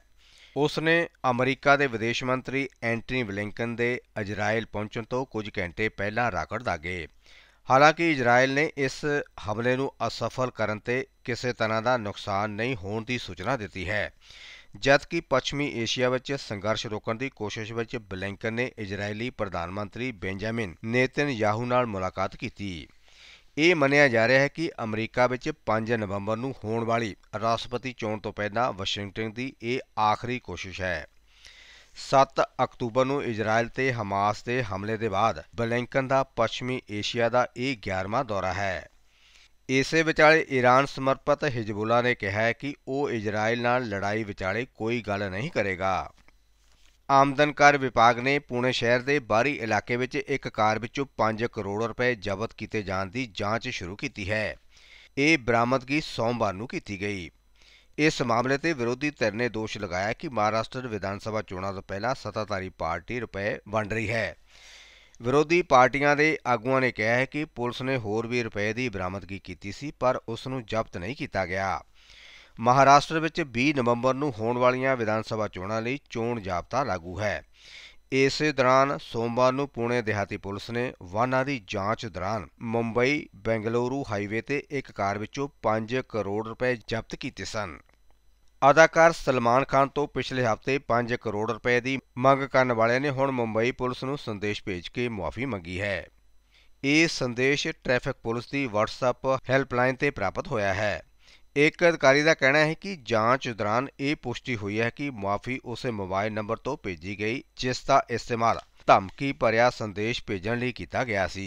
ਉਸ ਨੇ ਅਮਰੀਕਾ ਦੇ ਵਿਦੇਸ਼ ਮੰਤਰੀ ਐਂਟਨੀ ਬਲਿੰਕਨ ਦੇ ਇਜ਼ਰਾਈਲ ਪਹੁੰਚਣ ਤੋਂ ਕੁਝ ਘੰਟੇ ਪਹਿਲਾਂ ਰਾਕਟ ਦਾਗੇ ਹਾਲਾਂਕਿ ਇਜ਼ਰਾਈਲ ਨੇ ਇਸ ਹਮਲੇ ਨੂੰ ਅਸਫਲ ਕਰਨ ਤੇ ਕਿਸੇ ਤਰ੍ਹਾਂ ਦਾ ਨੁਕਸਾਨ ਨਹੀਂ ਹੋਣ ਦੀ ਸੂਚਨਾ ਦਿੱਤੀ ਹੈ ਜਦਕਿ ਪੱਛਮੀ ਏਸ਼ੀਆ ਵਿੱਚ ਸੰਘਰਸ਼ ਰੋਕਣ ਦੀ ਕੋਸ਼ਿਸ਼ ਵਿੱਚ ਬਲਿੰਕਨ ਨੇ ਇਜ਼ਰਾਈਲੀ ਪ੍ਰਧਾਨ ਮੰਤਰੀ ਬੈਂਜਾਮਿਨ ਨੇਤਨ ਯਾਹੂ ਨਾਲ ਮੁਲਾਕਾਤ ਕੀਤੀ ਇਹ ਮੰਨਿਆ ਜਾ ਰਿਹਾ ਹੈ ਕਿ ਅਮਰੀਕਾ ਵਿੱਚ 5 ਨਵੰਬਰ ਨੂੰ ਹੋਣ ਵਾਲੀ ਰਾਸ਼ਟਰਪਤੀ ਚੋਣ ਤੋਂ ਪਹਿਲਾਂ ਵਾਸ਼ਿੰਗਟਨ ਦੀ ਇਹ ਆਖਰੀ ਕੋਸ਼ਿਸ਼ ਹੈ 7 ਅਕਤੂਬਰ ਨੂੰ ਇਜ਼ਰਾਈਲ ਤੇ ਹਮਾਸ ਦੇ ਹਮਲੇ ਦੇ ਬਾਅਦ ਬਲੈਂਕਨ ਦਾ ਪੱਛਮੀ ਏਸ਼ੀਆ ਦਾ ਇਹ 11ਵਾਂ ਦੌਰਾ ਹੈ ਇਸੇ ਵਿਚਾਲੇ ਈਰਾਨ ਸਮਰਪਿਤ ਹਿਜ਼ਬੁੱਲਾ ਨੇ ਕਿਹਾ ਹੈ ਕਿ ਉਹ ਇਜ਼ਰਾਈਲ ਨਾਲ ਲੜਾਈ ਵਿਚਾਲੇ ਕੋਈ ਗੱਲ ਨਹੀਂ ਕਰੇਗਾ ਆਮਦਨਕਾਰ ਵਿਭਾਗ ਨੇ ਪੂਨੇ ਸ਼ਹਿਰ ਦੇ ਬਾਹਰੀ ਇਲਾਕੇ ਵਿੱਚ ਇੱਕ ਕਾਰ ਵਿੱਚੋਂ 5 ਕਰੋੜ ਰੁਪਏ ਜ਼ਬਤ ਕੀਤੇ ਜਾਣ ਦੀ ਜਾਂਚ ਸ਼ੁਰੂ ਕੀਤੀ ਹੈ ਇਹ ਬਰਾਮਦਗੀ ਸੋਮਵਾਰ ਨੂੰ ਕੀਤੀ ਗਈ ਇਸ ਮਾਮਲੇ ਤੇ ਵਿਰੋਧੀ ਧਿਰ ਨੇ ਦੋਸ਼ ਲਗਾਇਆ ਕਿ ਮਹਾਰਾਸ਼ਟਰ ਵਿਧਾਨ ਸਭਾ ਚੋਣਾਂ ਤੋਂ ਪਹਿਲਾਂ ਸੱਤਾਧਾਰੀ ਪਾਰਟੀ ਰੁਪਏ ਵੰਡ ਰਹੀ ਹੈ ਵਿਰੋਧੀ ਪਾਰਟੀਆਂ ਦੇ ਆਗੂਆਂ ਨੇ ਕਿਹਾ ਹੈ ਕਿ ਪੁਲਿਸ ਨੇ ਹੋਰ ਵੀ ਰੁਪਏ ਦੀ ਬਰਾਮਦਗੀ ਕੀਤੀ ਸੀ ਪਰ ਉਸ ਨੂੰ ਜ਼ਬਤ ਨਹੀਂ ਕੀਤਾ ਗਿਆ ਮਹਾਰਾਸ਼ਟਰ ਵਿੱਚ 20 ਨਵੰਬਰ ਨੂੰ ਹੋਣ ਵਾਲੀਆਂ ਵਿਧਾਨ ਸਭਾ ਚੋਣਾਂ ਲਈ ਚੋਣ ਜਾਬਤਾ ਲਾਗੂ ਹੈ ਇਸੇ ਦੌਰਾਨ ਸੋਮਵਾਰ ਨੂੰ ਪੁਣੇ ਦਿਹਾਤੀ ਪੁਲਿਸ ਨੇ ਵਾਹਨਾਂ ਦੀ ਜਾਂਚ ਦੌਰਾਨ ਮੁੰਬਈ ਬੈਂਗਲੁਰੂ ਹਾਈਵੇ ਤੇ ਇੱਕ ਕਾਰ ਵਿੱਚੋਂ 5 ਕਰੋੜ ਰੁਪਏ ਜ਼ਬਤ ਕੀਤੇ ਸਨ ਅਦਾਕਾਰ ਸਲਮਾਨ ਖਾਨ ਤੋਂ ਪਿਛਲੇ ਹਫ਼ਤੇ 5 ਕਰੋੜ ਰੁਪਏ ਦੀ ਮੰਗ ਕਰਨ ਵਾਲਿਆਂ ਨੇ ਹੁਣ ਮੁੰਬਈ ਪੁਲਿਸ ਨੂੰ ਸੰਦੇਸ਼ ਭੇਜ ਕੇ ਮੁਆਫੀ ਮੰਗੀ ਹੈ ਇਹ ਸੰਦੇਸ਼ ਟ੍ਰੈਫਿਕ ਪੁਲਿਸ ਦੀ WhatsApp ਹੈਲਪਲਾਈਨ ਤੇ ਪ੍ਰਾਪਤ ਹੋਇਆ ਹੈ ਇੱਕ ਅਧਿਕਾਰੀ ਦਾ ਕਹਿਣਾ ਹੈ ਕਿ ਜਾਂਚ ਦੌਰਾਨ ਇਹ ਪੁਸ਼ਟੀ ਹੋਈ ਹੈ ਕਿ ਮਾਫੀ ਉਸੇ ਮੋਬਾਈਲ ਨੰਬਰ ਤੋਂ ਭੇਜੀ ਗਈ ਜਿਸ ਦਾ ਇਸਤੇਮਾਲ ਧਮਕੀ ਭਰਿਆ ਸੰਦੇਸ਼ ਭੇਜਣ ਲਈ ਕੀਤਾ ਗਿਆ ਸੀ।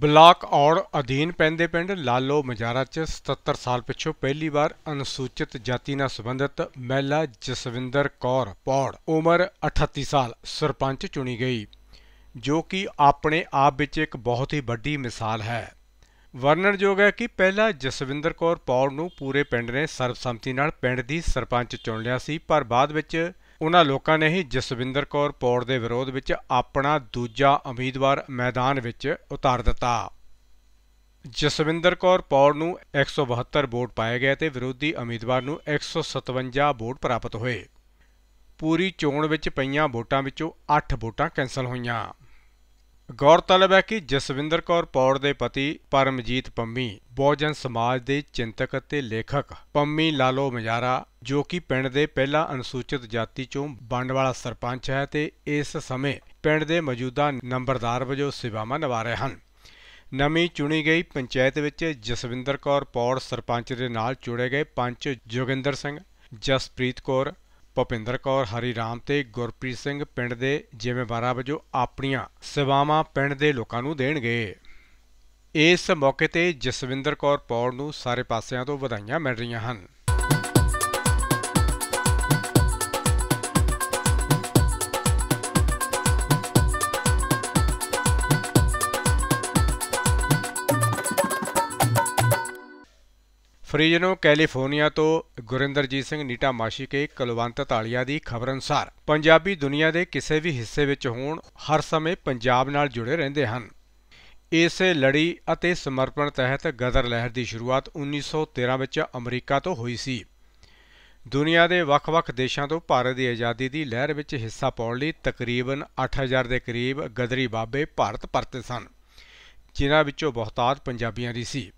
ਬਲਾਕ ਔੜ ਅਧੀਨ ਪੈਂਦੇ ਪਿੰਡ ਲਾਲੋ ਮਜਾਰਾ 'ਚ 77 ਸਾਲ ਪਿਛੋਂ ਪਹਿਲੀ ਵਾਰ ਅਨੁਸੂਚਿਤ ਜਾਤੀ ਨਾਲ ਸੰਬੰਧਿਤ ਮਹਿਲਾ ਜਸਵਿੰਦਰ ਕੌਰ ਪੌੜ ਉਮਰ 38 ਸਾਲ ਸਰਪੰਚ ਚੁਣੀ ਗਈ ਜੋ ਕਿ ਆਪਣੇ ਆਪ ਵਿੱਚ ਇੱਕ ਬਹੁਤ ਹੀ ਵੱਡੀ ਮਿਸਾਲ ਹੈ ਵਰਣਨਯੋਗ ਹੈ ਕਿ ਪਹਿਲਾਂ ਜਸਵਿੰਦਰ ਕੌਰ ਪੌੜ ਨੂੰ ਪੂਰੇ ਪਿੰਡ ਨੇ ਸਰਬਸੰਮਤੀ ਨਾਲ ਪਿੰਡ ਦੀ ਸਰਪੰਚ ਚੁਣ ਲਿਆ ਸੀ ਪਰ ਬਾਅਦ ਵਿੱਚ ਉਹਨਾਂ ਲੋਕਾਂ ਨੇ ਹੀ ਜਸਵਿੰਦਰ ਕੌਰ ਪੌੜ ਦੇ ਵਿਰੋਧ ਵਿੱਚ ਆਪਣਾ ਦੂਜਾ ਉਮੀਦਵਾਰ ਮੈਦਾਨ ਵਿੱਚ ਉਤਾਰ ਦਿੱਤਾ ਜਸਵਿੰਦਰ ਕੌਰ ਪੌੜ ਨੂੰ 172 ਵੋਟ ਪਾਏ ਗਏ ਤੇ ਵਿਰੋਧੀ ਉਮੀਦਵਾਰ ਨੂੰ 157 ਵੋਟ ਪ੍ਰਾਪਤ ਹੋਏ ਪੂਰੀ ਚੋਣ ਵਿੱਚ ਪਈਆਂ ਵੋਟਾਂ ਵਿੱਚੋਂ 8 ਵੋਟਾਂ ਕੈਨਸਲ ਹੋਈਆਂ ਗੌਰਤਲਬ ਹੈ ਕਿ ਜਸਵਿੰਦਰ ਕੌਰ ਪੌੜ ਦੇ ਪਤੀ ਪਰਮਜੀਤ ਪੰਮੀ ਬਹੁਜਨ ਸਮਾਜ ਦੇ ਚਿੰਤਕ ਅਤੇ ਲੇਖਕ ਪੰਮੀ ਲਾਲੋ ਮਜਾਰਾ ਜੋ ਕਿ ਪਿੰਡ ਦੇ ਪਹਿਲਾ ਅਨੁਸੂਚਿਤ ਜਾਤੀ ਚੋਂ ਵੰਡ ਵਾਲਾ ਸਰਪੰਚ ਹੈ ਤੇ ਇਸ ਸਮੇਂ ਪਿੰਡ ਦੇ ਮੌਜੂਦਾ ਨੰਬਰਦਾਰ ਵਜੋਂ ਸੇਵਾਵਾਂ ਨਿਭਾ ਰਹੇ ਹਨ ਨਵੀਂ ਚੁਣੀ ਗਈ ਪੰਚਾਇਤ ਵਿੱਚ ਜਸਵਿੰਦਰ ਕੌਰ ਪੌੜ ਸਰਪੰਚ ਦੇ ਨਾਲ ਜੁੜੇ ਗਏ ਪੰਚ ਜੋਗਿੰਦਰ ਸਿੰਘ ਜਸਪ੍ਰੀਤ ਕੌਰ ਭੁਪਿੰਦਰ ਕੌਰ ਹਰੀ ਰਾਮ ਤੇ ਗੁਰਪ੍ਰੀਤ ਸਿੰਘ ਪਿੰਡ ਦੇ ਜ਼ਿੰਮੇਵਾਰਾਂ ਵਜੋਂ ਆਪਣੀਆਂ ਸੇਵਾਵਾਂ ਪਿੰਡ ਦੇ ਲੋਕਾਂ ਨੂੰ ਦੇਣਗੇ ਇਸ ਮੌਕੇ ਤੇ ਜਸਵਿੰਦਰ ਕੌਰ ਪੌੜ ਨੂੰ ਸਾਰੇ ਪਾਸਿਆਂ ਤੋਂ ਵਧਾਈਆਂ ਮਿਲ ਰਹੀਆਂ ਹਨ ਫਰੀਜਨੋ ਕੈਲੀਫੋਰਨੀਆ ਤੋਂ ਗੁਰਿੰਦਰਜੀਤ ਸਿੰਘ ਨੀਟਾ ਮਾਸ਼ੀ ਕੇ ਕੁਲਵੰਤ ਤਾਲੀਆ ਦੀ ਖਬਰ ਅਨੁਸਾਰ ਪੰਜਾਬੀ ਦੁਨੀਆ ਦੇ ਕਿਸੇ ਵੀ ਹਿੱਸੇ ਵਿੱਚ ਹੋਣ ਹਰ ਸਮੇਂ ਪੰਜਾਬ ਨਾਲ ਜੁੜੇ ਰਹਿੰਦੇ ਹਨ ਇਸੇ ਲੜੀ ਅਤੇ ਸਮਰਪਣ ਤਹਿਤ ਗਦਰ ਲਹਿਰ ਦੀ ਸ਼ੁਰੂਆਤ 1913 ਵਿੱਚ ਅਮਰੀਕਾ ਤੋਂ ਹੋਈ ਸੀ ਦੁਨੀਆ ਦੇ ਵੱਖ-ਵੱਖ ਦੇਸ਼ਾਂ ਤੋਂ ਭਾਰਤ ਦੀ ਆਜ਼ਾਦੀ ਦੀ ਲਹਿਰ ਵਿੱਚ ਹਿੱਸਾ ਪਾਉਣ ਲਈ ਤਕਰੀਬਨ 8000 ਦੇ ਕਰੀਬ ਗਦਰੀ ਬਾਬੇ ਭਾਰਤ ਪਰਤੇ ਸਨ ਜਿਨ੍ਹਾਂ ਵਿੱਚੋਂ ਬਹੁਤਾਤ ਪੰਜਾਬੀਆਂ ਦੀ ਸੀ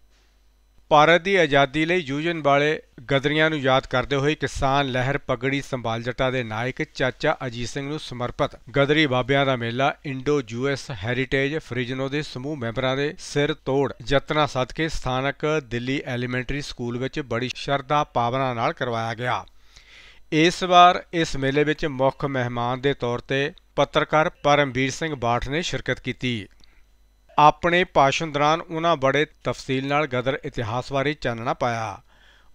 ਭਾਰਤ ਦੀ ਆਜ਼ਾਦੀ ਲਈ ਯੂਜਨ ਵਾਲੇ ਗਦਰੀਆਂ ਨੂੰ ਯਾਦ ਕਰਦੇ ਹੋਏ ਕਿਸਾਨ ਲਹਿਰ ਪਗੜੀ ਸੰਭਾਲ ਜੱਟਾ ਦੇ ਨਾਇਕ ਚਾਚਾ ਅਜੀਤ ਸਿੰਘ ਨੂੰ ਸਮਰਪਿਤ ਗਦਰੀ ਬਾਬਿਆਂ ਦਾ ਮੇਲਾ ਇੰਡੋ ਯੂਐਸ ਹੈਰੀਟੇਜ ਫ੍ਰਿਜਨੋ ਦੇ ਸਮੂਹ ਮੈਂਬਰਾਂ ਦੇ ਸਿਰ ਤੋੜ ਯਤਨਾ ਸਦਕੇ ਸਥਾਨਕ ਦਿੱਲੀ ਐਲੀਮੈਂਟਰੀ ਸਕੂਲ ਵਿੱਚ ਬੜੀ ਸ਼ਰਧਾ ਪਾਵਨਾ ਨਾਲ ਕਰਵਾਇਆ ਗਿਆ ਇਸ ਵਾਰ ਇਸ ਮੇਲੇ ਵਿੱਚ ਮੁੱਖ ਮਹਿਮਾਨ ਦੇ ਤੌਰ ਤੇ ਪੱਤਰਕਾਰ ਪਰਮਵੀਰ ਸਿੰਘ ਬਾਠ ਨੇ ਸ਼ਿਰਕਤ ਕੀਤੀ ਆਪਣੇ ਭਾਸ਼ਣ ਦੌਰਾਨ ਉਹਨਾਂ ਬੜੇ ਤਫਸੀਲ ਨਾਲ ਗਦਰ ਇਤਿਹਾਸ ਬਾਰੇ ਚਾਨਣਾ ਪਾਇਆ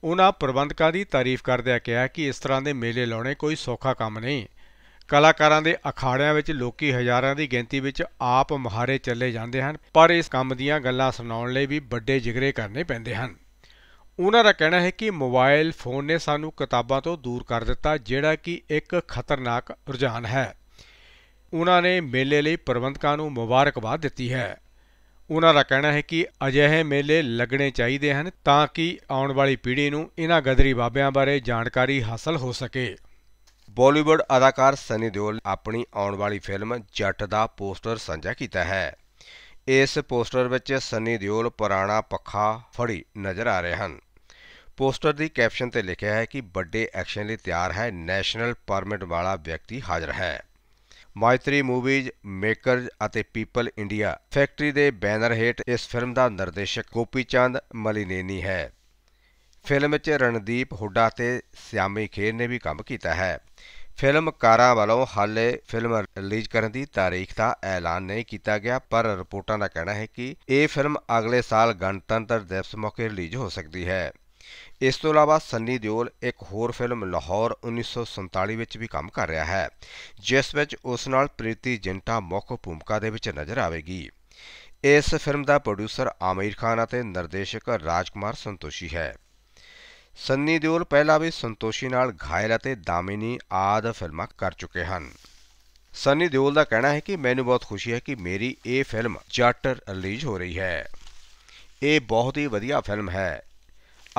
ਉਹਨਾਂ ਪ੍ਰਬੰਧਕਾਂ ਦੀ ਤਾਰੀਫ ਕਰਦਿਆਂ ਕਿਹਾ ਕਿ ਇਸ ਤਰ੍ਹਾਂ ਦੇ ਮੇਲੇ ਲਾਉਣੇ ਕੋਈ ਸੌਖਾ ਕੰਮ ਨਹੀਂ ਕਲਾਕਾਰਾਂ ਦੇ ਅਖਾੜਿਆਂ ਵਿੱਚ ਲੋਕੀ ਹਜ਼ਾਰਾਂ ਦੀ ਗਿਣਤੀ ਵਿੱਚ ਆਪ ਮਹਾਰੇ ਚੱਲੇ ਜਾਂਦੇ ਹਨ ਪਰ ਇਸ ਕੰਮ ਦੀਆਂ ਗੱਲਾਂ ਸੁਣਾਉਣ ਲਈ ਵੀ ਵੱਡੇ ਜਿਗਰੇ ਕਰਨੇ ਪੈਂਦੇ ਹਨ ਉਹਨਾਂ ਦਾ ਕਹਿਣਾ ਹੈ ਕਿ ਮੋਬਾਈਲ ਫੋਨ ਨੇ ਸਾਨੂੰ ਕਿਤਾਬਾਂ ਤੋਂ ਦੂਰ ਕਰ ਦਿੱਤਾ ਜਿਹੜਾ ਕਿ ਇੱਕ ਖਤਰਨਾਕ ਰੁਝਾਨ ਹੈ ਉਹਨਾਂ ਨੇ ਮੇਲੇ ਲਈ ਪ੍ਰਬੰਧਕਾਂ ਨੂੰ ਮੁਬਾਰਕਬਾਦ ਦਿੱਤੀ ਹੈ ਉਹਨਾਂ ਦਾ ਕਹਿਣਾ ਹੈ ਕਿ ਅਜਿਹੇ ਮੇਲੇ ਲੱਗਣੇ ਚਾਹੀਦੇ ਹਨ ਤਾਂ ਕਿ ਆਉਣ ਵਾਲੀ ਪੀੜ੍ਹੀ ਨੂੰ ਇਹਨਾਂ ਗਦਰੀ ਬਾਬਿਆਂ ਬਾਰੇ ਜਾਣਕਾਰੀ ਹਾਸਲ ਹੋ ਸਕੇ ਬਾਲੀਵੁੱਡ ਅਦਾਕਾਰ ਸਨੀ ਦਿਓਲ ਆਪਣੀ ਆਉਣ ਵਾਲੀ ਫਿਲਮ ਜੱਟ ਦਾ ਪੋਸਟਰ ਸਾਂਝਾ ਕੀਤਾ ਹੈ ਇਸ ਪੋਸਟਰ ਵਿੱਚ ਸਨੀ ਦਿਓਲ ਪੁਰਾਣਾ ਪੱਖਾ ਫੜੀ ਨਜ਼ਰ ਆ ਰਹੇ ਹਨ ਪੋਸਟਰ ਦੀ ਕੈਪਸ਼ਨ ਤੇ ਲਿਖਿਆ ਹੈ ਕਿ ਵੱਡੇ ਐਕਸ਼ਨ ਲਈ ਤਿਆਰ ਹੈ ਨੈਸ਼ਨਲ ਪਰਮਿਟ ਵਾਲਾ ਵਿਅਕਤੀ ਹਾਜ਼ਰ ਹੈ ਮਾਇਤਰੀ ਮੂਵੀਜ਼ ਮੇਕਰਜ਼ ਅਤੇ ਪੀਪਲ ਇੰਡੀਆ ਫੈਕਟਰੀ ਦੇ ਬੈਨਰ ਹੇਠ ਇਸ ਫਿਲਮ ਦਾ ਨਿਰਦੇਸ਼ਕ ਗੋਪੀ ਚੰਦ ਮਲੀਨੇਨੀ ਹੈ ਫਿਲਮ 'ਚ ਰਣਦੀਪ ਹੁੱਡਾ ਤੇ ਸਿਆਮੀ ਖੇਰ ਨੇ ਵੀ ਕੰਮ ਕੀਤਾ ਹੈ ਫਿਲਮ ਕਾਰਾਂ ਵੱਲੋਂ ਹਾਲੇ ਫਿਲਮ ਰਿਲੀਜ਼ ਕਰਨ ਦੀ ਤਾਰੀਖ ਦਾ ਐਲਾਨ ਨਹੀਂ ਕੀਤਾ ਗਿਆ ਪਰ ਰਿਪੋਰਟਾਂ ਦਾ ਕਹਿਣਾ ਹੈ ਕਿ ਇਹ ਫਿਲਮ ਅਗਲੇ ਸਾਲ ਗਣਤੰਤਰ ਦਿਵਸ ਮੌਕੇ ਰਿਲੀਜ਼ ਹੋ ਸਕਦੀ ਹੈ ਇਸ ਤੋਂ ਇਲਾਵਾ ਸੰਨੀ ਦਿਓਲ ਇੱਕ ਹੋਰ ਫਿਲਮ ਲਾਹੌਰ 1947 ਵਿੱਚ ਵੀ ਕੰਮ ਕਰ ਰਿਹਾ ਹੈ ਜਿਸ ਵਿੱਚ ਉਸ ਨਾਲ ਪ੍ਰੀਤੀ ਜਿੰਟਾ ਮੁੱਖ ਭੂਮਿਕਾ ਦੇ ਵਿੱਚ ਨਜ਼ਰ ਆਵੇਗੀ ਇਸ ਫਿਲਮ ਦਾ ਪ੍ਰੋਡਿਊਸਰ ਆਮਿਰ ਖਾਨ ਅਤੇ ਨਿਰਦੇਸ਼ਕ ਰਾਜਕੁਮਾਰ ਸੰਤੋਸ਼ੀ ਹੈ ਸੰਨੀ ਦਿਓਲ ਪਹਿਲਾਂ ਵੀ ਸੰਤੋਸ਼ੀ ਨਾਲ ਘਾਇਲ ਅਤੇ ਦਾਮਿਨੀ ਆਦ ਫਿਲਮਾਂ ਕਰ ਚੁੱਕੇ ਹਨ ਸੰਨੀ ਦਿਓਲ ਦਾ ਕਹਿਣਾ ਹੈ ਕਿ ਮੈਨੂੰ ਬਹੁਤ ਖੁਸ਼ੀ ਹੈ ਕਿ ਮੇਰੀ ਇਹ ਫਿਲਮ ਚਾਰਟਰ ਰਿਲੀਜ਼ ਹੋ ਰਹੀ ਹੈ ਇਹ ਬਹੁਤ ਹੀ ਵਧੀਆ ਫਿਲਮ ਹੈ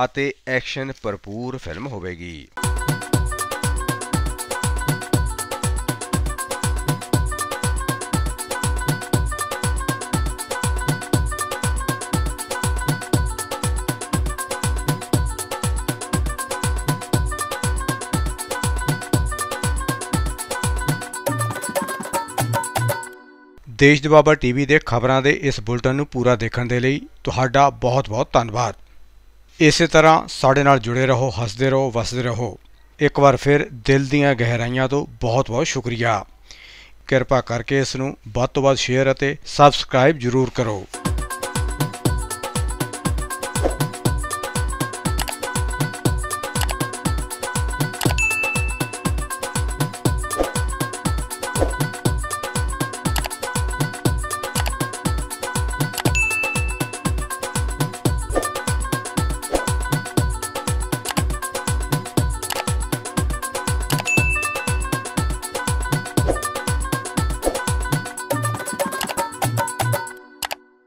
ਅਤੇ ਐਕਸ਼ਨ ਭਰਪੂਰ ਫਿਲਮ ਹੋਵੇਗੀ ਦੇਸ਼ ਦੇ ਬਾਬਾ ਟੀਵੀ ਦੇ ਖਬਰਾਂ ਦੇ ਇਸ ਬੁਲਟਨ ਨੂੰ ਪੂਰਾ ਦੇਖਣ ਦੇ ਲਈ ਤੁਹਾਡਾ ਬਹੁਤ-ਬਹੁਤ ਧੰਨਵਾਦ ਇਸੇ ਤਰ੍ਹਾਂ ਸਾਡੇ ਨਾਲ ਜੁੜੇ ਰਹੋ ਹੱਸਦੇ ਰਹੋ ਵਸਦੇ ਰਹੋ ਇੱਕ ਵਾਰ ਫਿਰ ਦਿਲ ਦੀਆਂ ਗਹਿਰਾਈਆਂ ਤੋਂ ਬਹੁਤ-ਬਹੁਤ ਸ਼ੁਕਰੀਆ ਕਿਰਪਾ ਕਰਕੇ ਇਸ ਨੂੰ ਵੱਧ ਤੋਂ ਵੱਧ ਸ਼ੇਅਰ ਅਤੇ ਸਬਸਕ੍ਰਾਈਬ ਜ਼ਰੂਰ ਕਰੋ